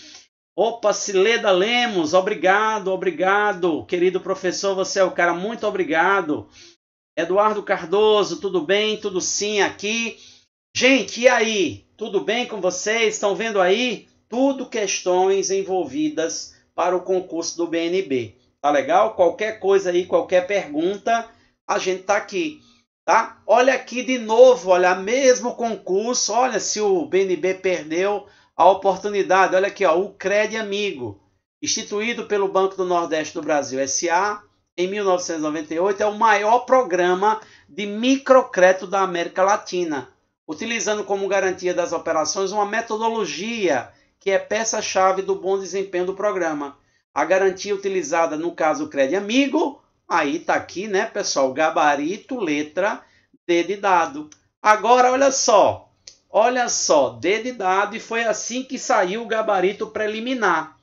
Opa, Cileda Lemos, obrigado, obrigado. Querido professor, você é o cara, muito obrigado. Eduardo Cardoso, tudo bem? Tudo sim aqui. Gente, e aí? Tudo bem com vocês? Estão vendo aí? Tudo questões envolvidas para o concurso do BNB. Tá legal? Qualquer coisa aí, qualquer pergunta, a gente tá aqui, tá? Olha aqui de novo, olha, mesmo concurso, olha se o BNB perdeu, a oportunidade. Olha aqui, ó, o CRED Amigo, instituído pelo Banco do Nordeste do Brasil SA em 1998, é o maior programa de microcrédito da América Latina, utilizando como garantia das operações uma metodologia que é peça-chave do bom desempenho do programa. A garantia utilizada, no caso, o CRED Amigo, aí está aqui, né, pessoal, gabarito, letra, D de dado. Agora, olha só, Olha só, dedo dado e foi assim que saiu o gabarito preliminar.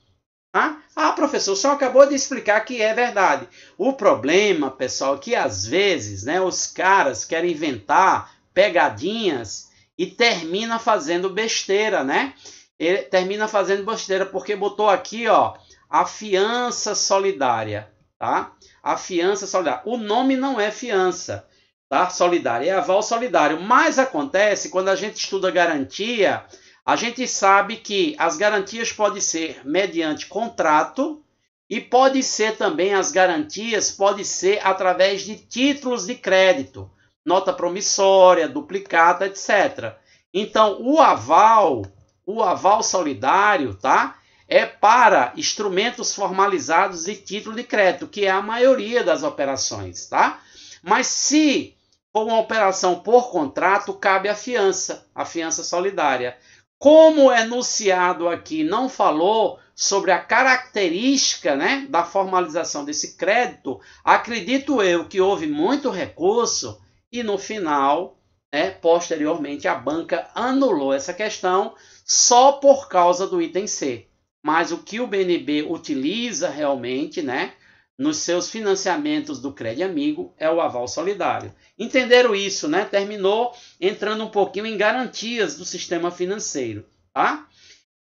Tá? Ah, professor, só acabou de explicar que é verdade. O problema, pessoal, é que às vezes né, os caras querem inventar pegadinhas e termina fazendo besteira, né? Ele termina fazendo besteira porque botou aqui, ó, a fiança solidária, tá? A fiança solidária. O nome não é fiança tá? Solidário, é aval solidário. Mas acontece quando a gente estuda garantia, a gente sabe que as garantias podem ser mediante contrato e pode ser também as garantias pode ser através de títulos de crédito, nota promissória, duplicata, etc. Então, o aval, o aval solidário, tá? É para instrumentos formalizados e título de crédito, que é a maioria das operações, tá? Mas se como uma operação por contrato, cabe a fiança, a fiança solidária. Como o enunciado aqui não falou sobre a característica né, da formalização desse crédito, acredito eu que houve muito recurso e no final, né, posteriormente, a banca anulou essa questão só por causa do item C. Mas o que o BNB utiliza realmente, né, nos seus financiamentos do Crédito Amigo é o aval solidário. Entenderam isso, né? Terminou entrando um pouquinho em garantias do sistema financeiro, tá?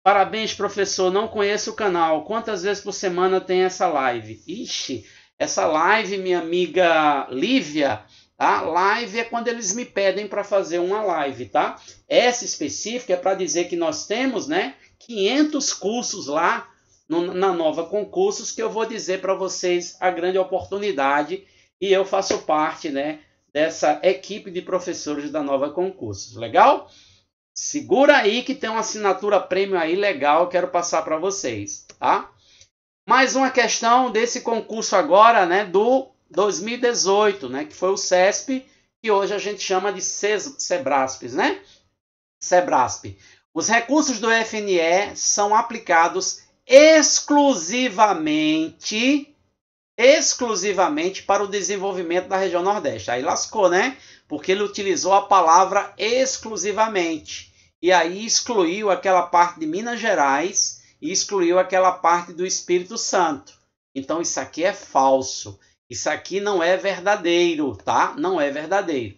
Parabéns, professor. Não conheço o canal. Quantas vezes por semana tem essa live? Ixi, essa live, minha amiga Lívia, tá? Live é quando eles me pedem para fazer uma live, tá? Essa específica é para dizer que nós temos, né, 500 cursos lá no, na Nova Concursos, que eu vou dizer para vocês a grande oportunidade e eu faço parte, né, dessa equipe de professores da Nova Concursos. Legal? Segura aí que tem uma assinatura prêmio aí legal, quero passar para vocês, tá? Mais uma questão desse concurso agora, né, do 2018, né, que foi o CESP, que hoje a gente chama de CES, SEBRASP, né? SEBRASP. Os recursos do FNE são aplicados exclusivamente exclusivamente para o desenvolvimento da região Nordeste. Aí lascou, né? Porque ele utilizou a palavra exclusivamente. E aí excluiu aquela parte de Minas Gerais e excluiu aquela parte do Espírito Santo. Então isso aqui é falso. Isso aqui não é verdadeiro, tá? Não é verdadeiro.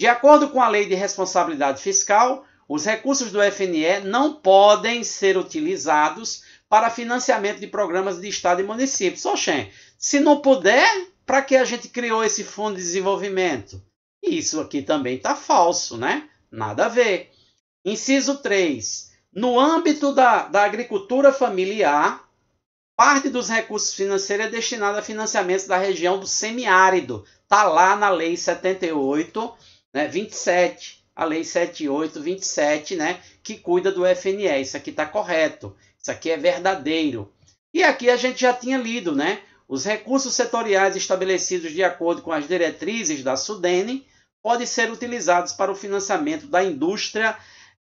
De acordo com a Lei de Responsabilidade Fiscal, os recursos do FNE não podem ser utilizados para financiamento de programas de Estado e município. Oxê, se não puder, para que a gente criou esse fundo de desenvolvimento? Isso aqui também está falso, né? Nada a ver. Inciso 3. No âmbito da, da agricultura familiar, parte dos recursos financeiros é destinada a financiamento da região do semiárido. Está lá na Lei 78, né, 27, a Lei 7827, né, que cuida do FNE. Isso aqui está correto. Isso aqui é verdadeiro. E aqui a gente já tinha lido, né? Os recursos setoriais estabelecidos de acordo com as diretrizes da Sudene podem ser utilizados para o financiamento da indústria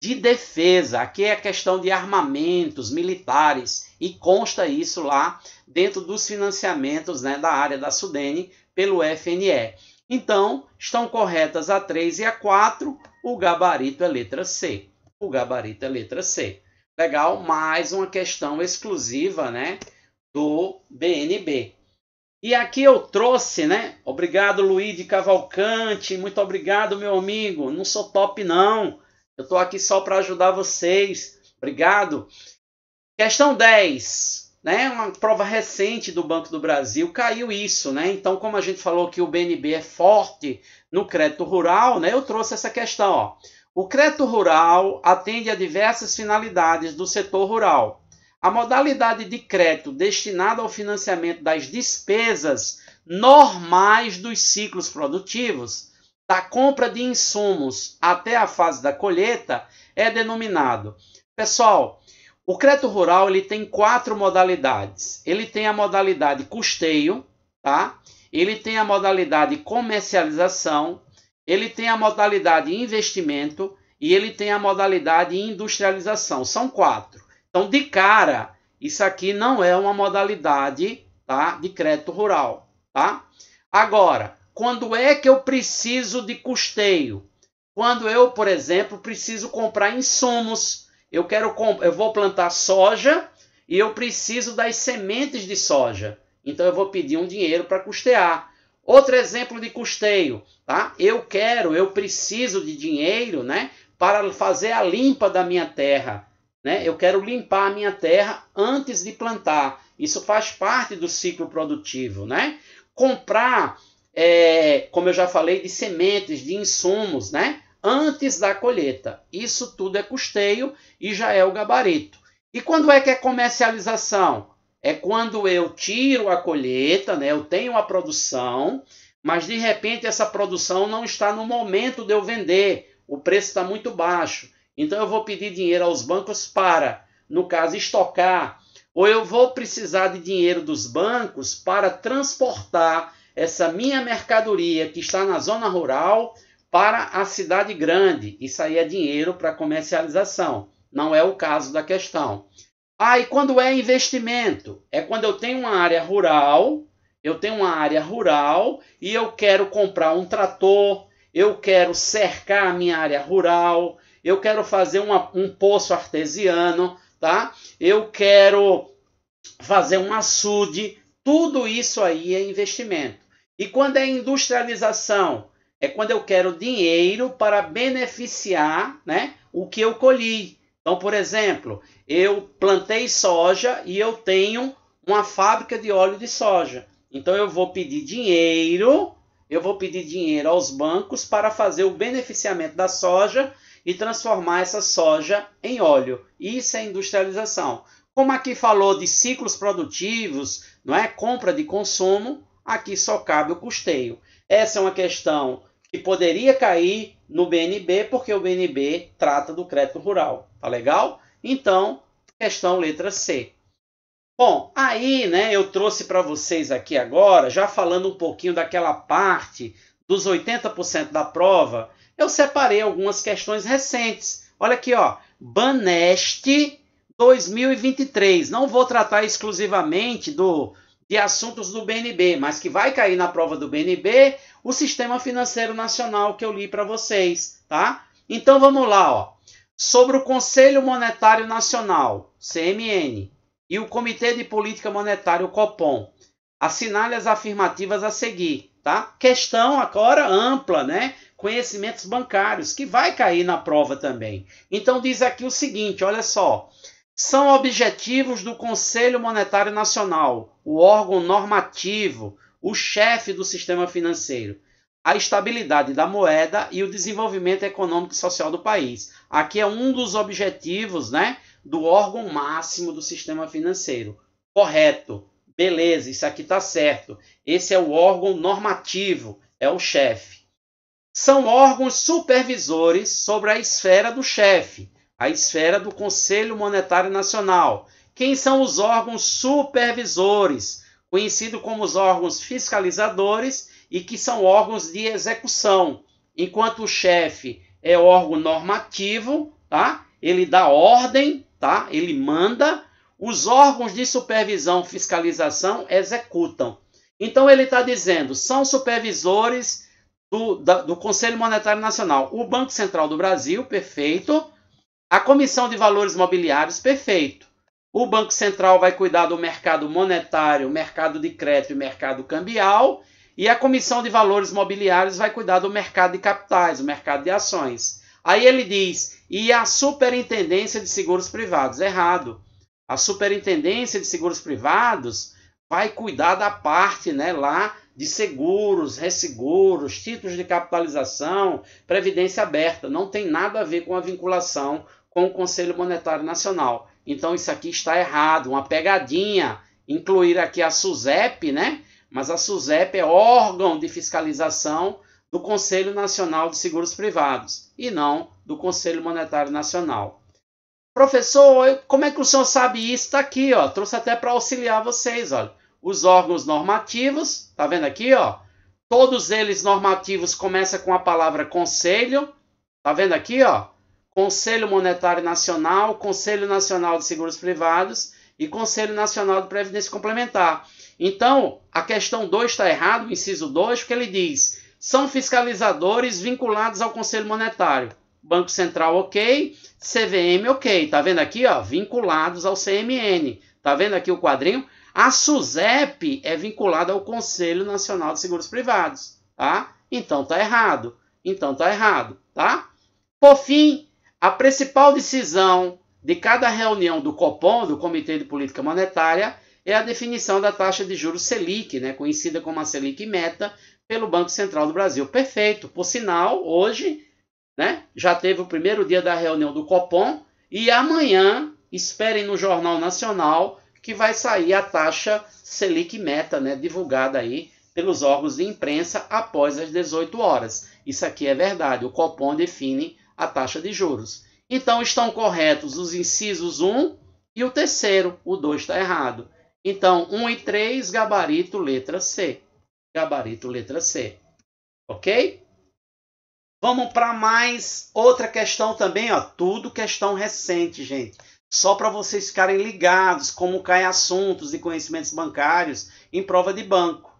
de defesa. Aqui é a questão de armamentos militares e consta isso lá dentro dos financiamentos né, da área da Sudene pelo FNE. Então, estão corretas a 3 e a 4, o gabarito é letra C. O gabarito é letra C. Legal, mais uma questão exclusiva, né, do BNB. E aqui eu trouxe, né? Obrigado, Luiz de Cavalcante. Muito obrigado, meu amigo. Não sou top, não. Eu estou aqui só para ajudar vocês. Obrigado. Questão 10. Né? Uma prova recente do Banco do Brasil caiu isso, né? Então, como a gente falou que o BNB é forte no crédito rural, né? Eu trouxe essa questão. Ó. O crédito rural atende a diversas finalidades do setor rural. A modalidade de crédito destinada ao financiamento das despesas normais dos ciclos produtivos, da compra de insumos até a fase da colheita, é denominado. Pessoal, o crédito rural ele tem quatro modalidades. Ele tem a modalidade custeio, tá? Ele tem a modalidade comercialização, ele tem a modalidade investimento e ele tem a modalidade industrialização. São quatro. Então, de cara, isso aqui não é uma modalidade tá, de crédito rural. Tá? Agora, quando é que eu preciso de custeio? Quando eu, por exemplo, preciso comprar insumos, eu quero eu vou plantar soja e eu preciso das sementes de soja. Então eu vou pedir um dinheiro para custear. Outro exemplo de custeio, tá? Eu quero, eu preciso de dinheiro, né, para fazer a limpa da minha terra, né? Eu quero limpar a minha terra antes de plantar. Isso faz parte do ciclo produtivo, né? Comprar, é, como eu já falei, de sementes, de insumos, né? Antes da colheita. Isso tudo é custeio e já é o gabarito. E quando é que é comercialização? É quando eu tiro a colheita, né? eu tenho a produção, mas de repente essa produção não está no momento de eu vender, o preço está muito baixo. Então eu vou pedir dinheiro aos bancos para, no caso, estocar, ou eu vou precisar de dinheiro dos bancos para transportar essa minha mercadoria que está na zona rural para a cidade grande. Isso aí é dinheiro para comercialização. Não é o caso da questão. Ah, e quando é investimento? É quando eu tenho uma área rural, eu tenho uma área rural e eu quero comprar um trator, eu quero cercar a minha área rural, eu quero fazer uma, um poço artesiano, tá? Eu quero fazer um açude, tudo isso aí é investimento. E quando é industrialização? É quando eu quero dinheiro para beneficiar né, o que eu colhi. Então, por exemplo, eu plantei soja e eu tenho uma fábrica de óleo de soja. Então eu vou pedir dinheiro, eu vou pedir dinheiro aos bancos para fazer o beneficiamento da soja e transformar essa soja em óleo. Isso é industrialização. Como aqui falou de ciclos produtivos, não é compra de consumo, aqui só cabe o custeio. Essa é uma questão que poderia cair no BNB, porque o BNB trata do crédito rural. Tá legal? Então, questão letra C. Bom, aí né, eu trouxe para vocês aqui agora, já falando um pouquinho daquela parte dos 80% da prova, eu separei algumas questões recentes. Olha aqui, ó, Baneste 2023. Não vou tratar exclusivamente do de assuntos do BNB, mas que vai cair na prova do BNB o sistema financeiro nacional que eu li para vocês, tá? Então vamos lá, ó. Sobre o Conselho Monetário Nacional, CMN, e o Comitê de Política Monetária, o COPOM. Assinale as afirmativas a seguir, tá? Questão agora ampla, né? Conhecimentos bancários, que vai cair na prova também. Então diz aqui o seguinte, olha só. São objetivos do Conselho Monetário Nacional, o órgão normativo o chefe do sistema financeiro, a estabilidade da moeda e o desenvolvimento econômico e social do país. Aqui é um dos objetivos né, do órgão máximo do sistema financeiro. Correto, beleza, isso aqui está certo. Esse é o órgão normativo, é o chefe. São órgãos supervisores sobre a esfera do chefe, a esfera do Conselho Monetário Nacional. Quem são os órgãos supervisores? conhecido como os órgãos fiscalizadores e que são órgãos de execução. Enquanto o chefe é órgão normativo, tá? Ele dá ordem, tá? Ele manda. Os órgãos de supervisão, fiscalização executam. Então ele está dizendo, são supervisores do, da, do Conselho Monetário Nacional, o Banco Central do Brasil, perfeito. A Comissão de Valores Mobiliários, perfeito. O Banco Central vai cuidar do mercado monetário, mercado de crédito e mercado cambial. E a Comissão de Valores Mobiliários vai cuidar do mercado de capitais, o mercado de ações. Aí ele diz: e a Superintendência de Seguros Privados? Errado. A Superintendência de Seguros Privados vai cuidar da parte né, lá de seguros, resseguros, títulos de capitalização, previdência aberta. Não tem nada a ver com a vinculação com o Conselho Monetário Nacional. Então isso aqui está errado, uma pegadinha. Incluir aqui a SUSEP, né? Mas a SUSEP é órgão de fiscalização do Conselho Nacional de Seguros Privados e não do Conselho Monetário Nacional. Professor, como é que o senhor sabe isso? Está aqui, ó. Trouxe até para auxiliar vocês, olha. Os órgãos normativos, tá vendo aqui, ó? Todos eles normativos começam com a palavra conselho, tá vendo aqui, ó? Conselho Monetário Nacional, Conselho Nacional de Seguros Privados e Conselho Nacional de Previdência Complementar. Então, a questão 2 está errada, o inciso 2, porque ele diz: são fiscalizadores vinculados ao Conselho Monetário. Banco Central, ok. CVM, ok. Tá vendo aqui, ó? Vinculados ao CMN. Tá vendo aqui o quadrinho? A SUSEP é vinculada ao Conselho Nacional de Seguros Privados, tá? Então tá errado. Então tá errado, tá? Por fim, a principal decisão de cada reunião do Copom, do Comitê de Política Monetária, é a definição da taxa de juros Selic, né, conhecida como a Selic Meta, pelo Banco Central do Brasil. Perfeito. Por sinal, hoje né, já teve o primeiro dia da reunião do Copom e amanhã, esperem no Jornal Nacional, que vai sair a taxa Selic Meta, né, divulgada aí pelos órgãos de imprensa após as 18 horas. Isso aqui é verdade. O Copom define a taxa de juros. Então estão corretos os incisos 1 e o terceiro, o 2 está errado. Então 1 e 3, gabarito letra C. Gabarito letra C. OK? Vamos para mais outra questão também, ó, tudo questão recente, gente. Só para vocês ficarem ligados como caem assuntos e conhecimentos bancários em prova de banco.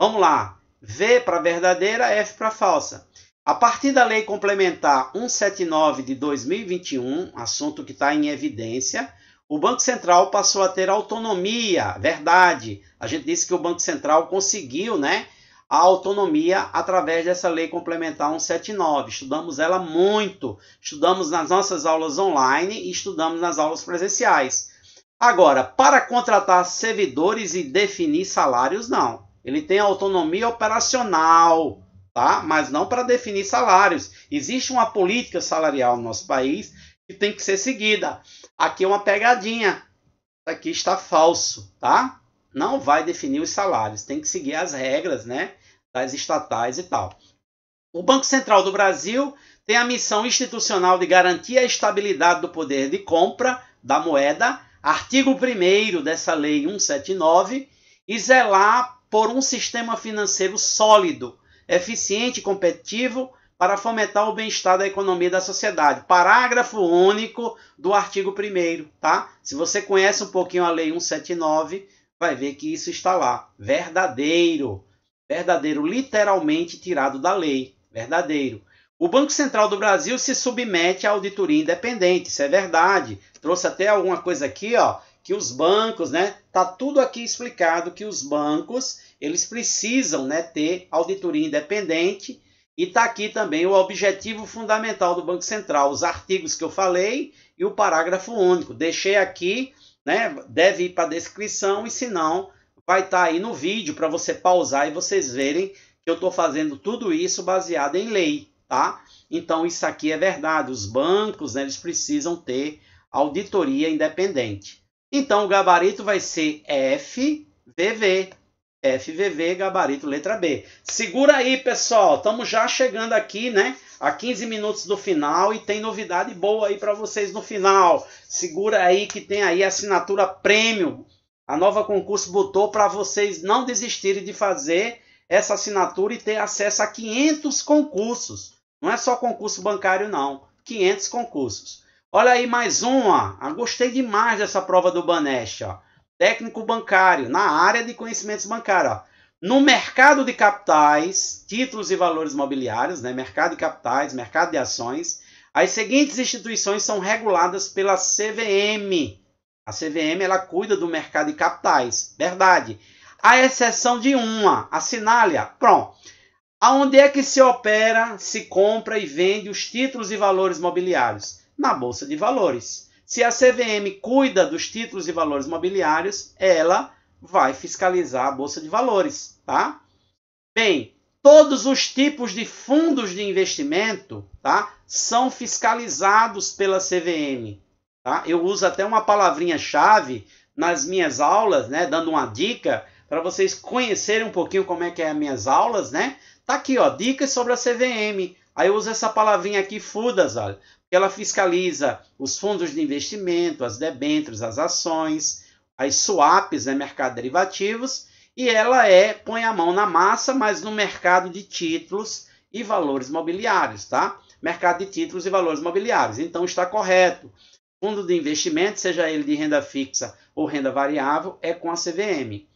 Vamos lá. V para verdadeira, F para falsa. A partir da Lei Complementar 179 de 2021, assunto que está em evidência, o Banco Central passou a ter autonomia, verdade. A gente disse que o Banco Central conseguiu, né, a autonomia através dessa Lei Complementar 179. Estudamos ela muito, estudamos nas nossas aulas online e estudamos nas aulas presenciais. Agora, para contratar servidores e definir salários, não. Ele tem autonomia operacional tá? mas não para definir salários. Existe uma política salarial no nosso país que tem que ser seguida. Aqui é uma pegadinha. Aqui está falso, tá? Não vai definir os salários, tem que seguir as regras, né, das estatais e tal. O Banco Central do Brasil tem a missão institucional de garantir a estabilidade do poder de compra da moeda, artigo 1 dessa lei 179, e zelar por um sistema financeiro sólido, eficiente e competitivo para fomentar o bem-estar da economia e da sociedade. Parágrafo único do artigo 1 tá? Se você conhece um pouquinho a lei 179, vai ver que isso está lá. Verdadeiro. Verdadeiro literalmente tirado da lei. Verdadeiro. O Banco Central do Brasil se submete à auditoria independente, isso é verdade. Trouxe até alguma coisa aqui, ó, que os bancos, né? Tá tudo aqui explicado que os bancos, eles precisam, né, ter auditoria independente e tá aqui também o objetivo fundamental do Banco Central, os artigos que eu falei e o parágrafo único. Deixei aqui, né? Deve ir para a descrição e se não, vai estar tá aí no vídeo para você pausar e vocês verem que eu estou fazendo tudo isso baseado em lei, tá? Então isso aqui é verdade. Os bancos, né, eles precisam ter auditoria independente. Então, o gabarito vai ser FVV. FVV, gabarito letra B. Segura aí, pessoal. Estamos já chegando aqui, né? A 15 minutos do final e tem novidade boa aí para vocês no final. Segura aí que tem aí assinatura prêmio. A nova concurso botou para vocês não desistirem de fazer essa assinatura e ter acesso a 500 concursos. Não é só concurso bancário, não. 500 concursos. Olha aí mais uma. Ah, gostei demais dessa prova do Banest. Ó. Técnico bancário, na área de conhecimentos bancários. Ó. No mercado de capitais, títulos e valores mobiliários, né? mercado de capitais, mercado de ações, as seguintes instituições são reguladas pela CVM. A CVM ela cuida do mercado de capitais, verdade. A exceção de uma, assinale a Pronto. Aonde é que se opera, se compra e vende os títulos e valores mobiliários? na Bolsa de Valores. Se a CVM cuida dos títulos e valores mobiliários, ela vai fiscalizar a Bolsa de Valores, tá? Bem, todos os tipos de fundos de investimento, tá? São fiscalizados pela CVM, tá? Eu uso até uma palavrinha-chave nas minhas aulas, né, dando uma dica para vocês conhecerem um pouquinho como é que é as minhas aulas, né? Tá aqui, ó, dicas sobre a CVM. Aí eu uso essa palavrinha aqui, FUDAS, olha, ela fiscaliza os fundos de investimento, as debêntures, as ações, as swaps, né, mercado de derivativos, e ela é põe a mão na massa, mas no mercado de títulos e valores mobiliários, tá? Mercado de títulos e valores mobiliários. Então está correto. Fundo de investimento, seja ele de renda fixa ou renda variável, é com a CVM.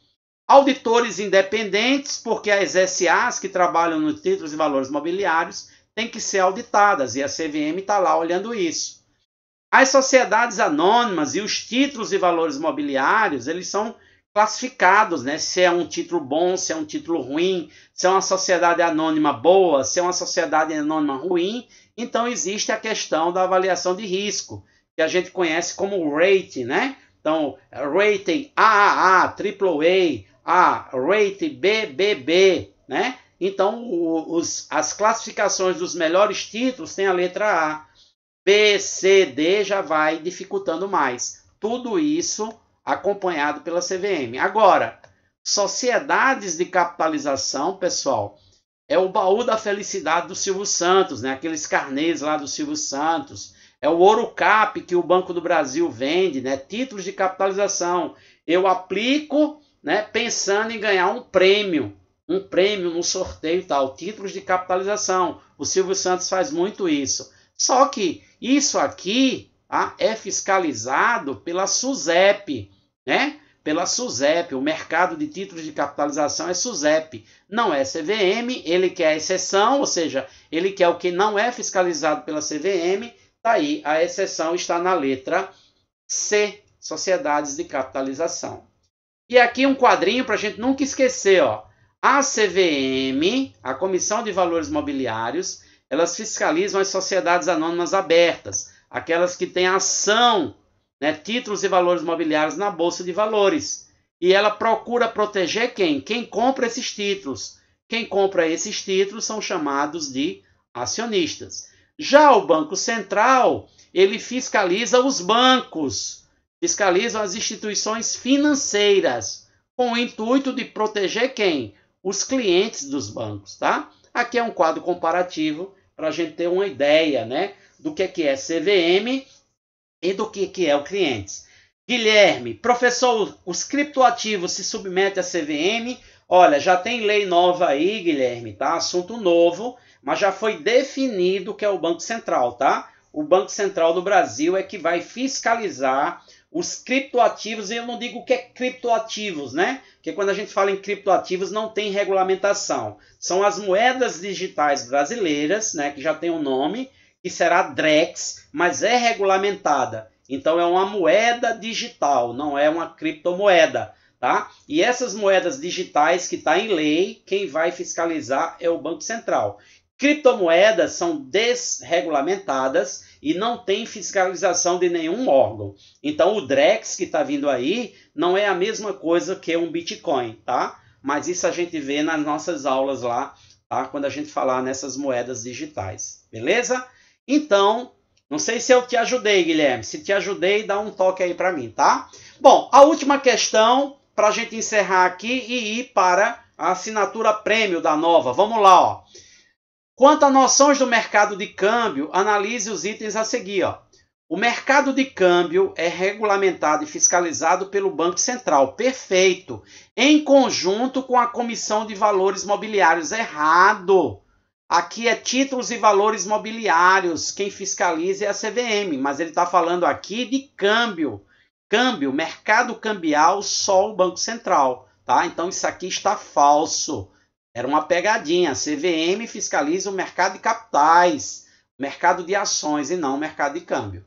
Auditores independentes, porque as SAs que trabalham nos títulos e valores mobiliários têm que ser auditadas e a CVM está lá olhando isso. As sociedades anônimas e os títulos e valores mobiliários, eles são classificados, né? Se é um título bom, se é um título ruim, se é uma sociedade anônima boa, se é uma sociedade anônima ruim. Então existe a questão da avaliação de risco, que a gente conhece como rating, né? Então, rating AAA, AAA, A, rating BBB, né? Então, os, as classificações dos melhores títulos têm a letra A. B, C, D já vai dificultando mais. Tudo isso acompanhado pela CVM. Agora, sociedades de capitalização, pessoal, é o baú da felicidade do Silvio Santos, né? Aqueles carnês lá do Silvio Santos. É o ouro cap que o Banco do Brasil vende, né? Títulos de capitalização. Eu aplico, né, pensando em ganhar um prêmio um prêmio no um sorteio tal, títulos de capitalização. O Silvio Santos faz muito isso. Só que isso aqui tá, é fiscalizado pela SUSEP, né? Pela SUSEP, o mercado de títulos de capitalização é SUSEP, não é CVM, ele quer a exceção, ou seja, ele quer o que não é fiscalizado pela CVM, tá aí, a exceção está na letra C, sociedades de capitalização. E aqui um quadrinho para a gente nunca esquecer, ó. A CVM, a Comissão de Valores Mobiliários, elas fiscalizam as sociedades anônimas abertas, aquelas que têm ação, né, títulos e valores mobiliários na Bolsa de Valores. E ela procura proteger quem? Quem compra esses títulos. Quem compra esses títulos são chamados de acionistas. Já o Banco Central, ele fiscaliza os bancos, fiscaliza as instituições financeiras, com o intuito de proteger quem? os clientes dos bancos, tá? Aqui é um quadro comparativo para a gente ter uma ideia, né, do que é que é CVM e do que que é o clientes. Guilherme, professor, os criptoativos se submetem a CVM? Olha, já tem lei nova aí, Guilherme, tá? Assunto novo, mas já foi definido que é o Banco Central, tá? O Banco Central do Brasil é que vai fiscalizar os criptoativos, e eu não digo o que é criptoativos, né? Porque quando a gente fala em criptoativos não tem regulamentação. São as moedas digitais brasileiras, né, que já tem um nome, que será DREX, mas é regulamentada. Então é uma moeda digital, não é uma criptomoeda, tá? E essas moedas digitais que está em lei, quem vai fiscalizar é o Banco Central. Criptomoedas são desregulamentadas e não tem fiscalização de nenhum órgão. Então o Drex que está vindo aí não é a mesma coisa que um Bitcoin, tá? Mas isso a gente vê nas nossas aulas lá, tá? Quando a gente falar nessas moedas digitais, beleza? Então, não sei se eu te ajudei, Guilherme. Se te ajudei, dá um toque aí para mim, tá? Bom, a última questão para a gente encerrar aqui e ir para a assinatura prêmio da nova. Vamos lá, ó. Quanto a noções do mercado de câmbio, analise os itens a seguir. Ó. O mercado de câmbio é regulamentado e fiscalizado pelo Banco Central, perfeito, em conjunto com a Comissão de Valores Mobiliários, errado. Aqui é títulos e valores mobiliários, quem fiscaliza é a CVM, mas ele está falando aqui de câmbio. Câmbio, mercado cambial, só o Banco Central, tá? Então isso aqui está falso. Era uma pegadinha. CVM fiscaliza o mercado de capitais, mercado de ações e não o mercado de câmbio.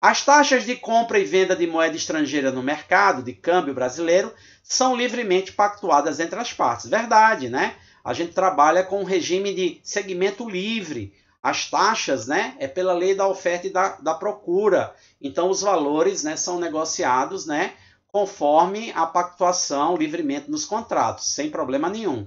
As taxas de compra e venda de moeda estrangeira no mercado de câmbio brasileiro são livremente pactuadas entre as partes. Verdade, né? A gente trabalha com um regime de segmento livre. As taxas, né? É pela lei da oferta e da, da procura. Então, os valores, né? São negociados, né? Conforme a pactuação livremente nos contratos, sem problema nenhum.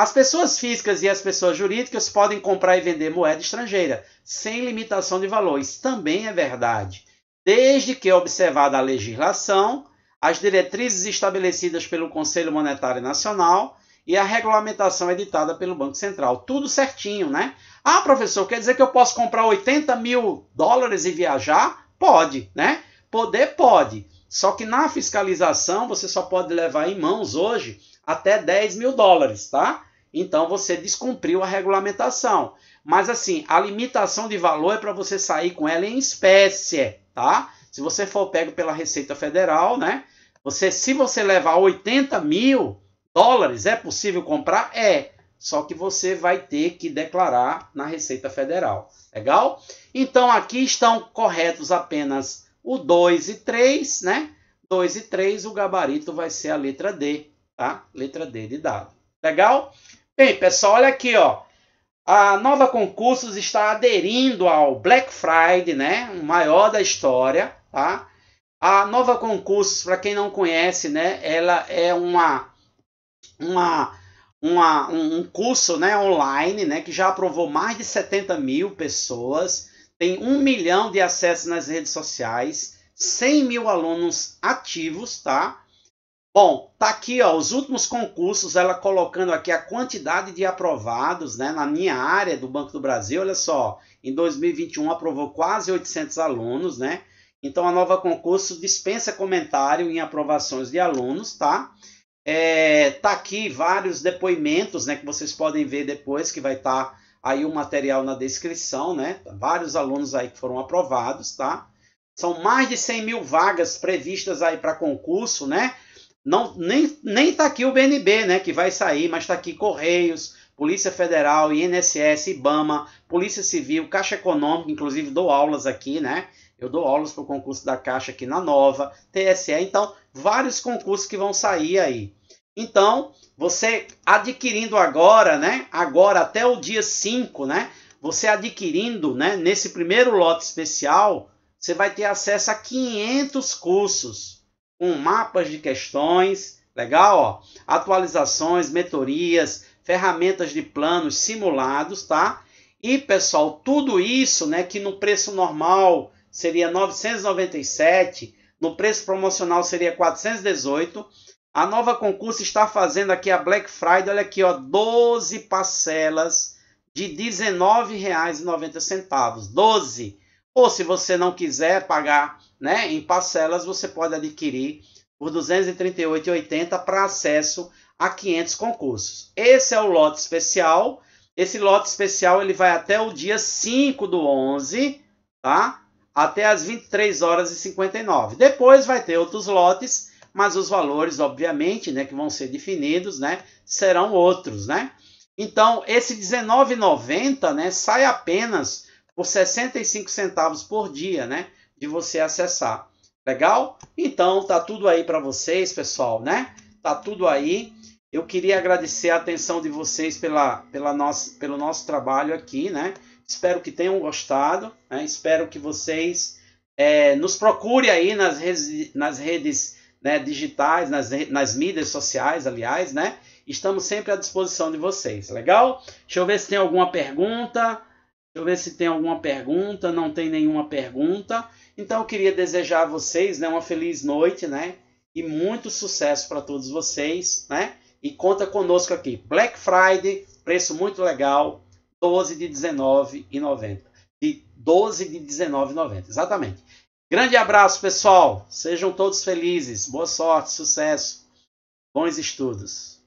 As pessoas físicas e as pessoas jurídicas podem comprar e vender moeda estrangeira, sem limitação de valores. Também é verdade. Desde que observada a legislação, as diretrizes estabelecidas pelo Conselho Monetário Nacional e a regulamentação editada pelo Banco Central. Tudo certinho, né? Ah, professor, quer dizer que eu posso comprar 80 mil dólares e viajar? Pode, né? Poder pode. Só que na fiscalização você só pode levar em mãos hoje até 10 mil dólares, tá? Então você descumpriu a regulamentação. Mas assim, a limitação de valor é para você sair com ela em espécie, tá? Se você for pego pela Receita Federal, né? Você, se você levar 80 mil dólares, é possível comprar? É. Só que você vai ter que declarar na Receita Federal. Legal? Então aqui estão corretos apenas o 2 e 3, né? 2 e 3, o gabarito vai ser a letra D, tá? Letra D de dado. Legal? Bem, pessoal, olha aqui, ó. A Nova Concursos está aderindo ao Black Friday, né? O maior da história, tá? A Nova Concursos, para quem não conhece, né, ela é uma uma uma, um curso né, online né, que já aprovou mais de 70 mil pessoas, tem um milhão de acessos nas redes sociais, 100 mil alunos ativos, tá? Bom, tá aqui ó, os últimos concursos, ela colocando aqui a quantidade de aprovados né, na minha área do Banco do Brasil. Olha só, em 2021 aprovou quase 800 alunos, né? Então a nova concurso dispensa comentário em aprovações de alunos, tá? É, tá aqui vários depoimentos, né, que vocês podem ver depois que vai estar tá aí o material na descrição, né? Vários alunos aí que foram aprovados, tá? São mais de 100 mil vagas previstas aí para concurso, né? Não, nem, nem tá aqui o BNB, né, que vai sair, mas está aqui Correios, Polícia Federal, INSS, IBAMA, Polícia Civil, Caixa Econômica, inclusive dou aulas aqui, né? Eu dou aulas para o concurso da Caixa aqui na Nova, TSE, então vários concursos que vão sair aí. Então, você adquirindo agora, né? Agora até o dia 5, né? Você adquirindo, né, nesse primeiro lote especial, você vai ter acesso a 500 cursos com mapas de questões, legal, ó, atualizações, mentorias, ferramentas de planos simulados, tá? E pessoal, tudo isso, né, que no preço normal seria 997, no preço promocional seria 418. A Nova Concurso está fazendo aqui a Black Friday, olha aqui, ó, 12 parcelas de R$ 19,90. 12. Ou se você não quiser pagar né? Em parcelas você pode adquirir por 238,80 para acesso a 500 concursos. Esse é o lote especial. Esse lote especial ele vai até o dia 5 do 11, tá? Até as 23 horas e 59. Depois vai ter outros lotes, mas os valores, obviamente, né, que vão ser definidos, né, serão outros, né? Então, esse 19,90, né, sai apenas por 65 centavos por dia, né? de você acessar. Legal? Então tá tudo aí para vocês, pessoal, né? Tá tudo aí. Eu queria agradecer a atenção de vocês pela, pela nossa, pelo nosso trabalho aqui, né? Espero que tenham gostado. Né? Espero que vocês é, nos procurem aí nas redes, nas redes né, digitais, nas, nas mídias sociais, aliás, né? Estamos sempre à disposição de vocês, legal? Deixa eu ver se tem alguma pergunta. Deixa eu ver se tem alguma pergunta. Não tem nenhuma pergunta. Então eu queria desejar a vocês né, uma feliz noite, né? E muito sucesso para todos vocês, né? E conta conosco aqui. Black Friday, preço muito legal, 12 de R$19,90. De 12 de R$19,90, exatamente. Grande abraço, pessoal. Sejam todos felizes. Boa sorte, sucesso. Bons estudos.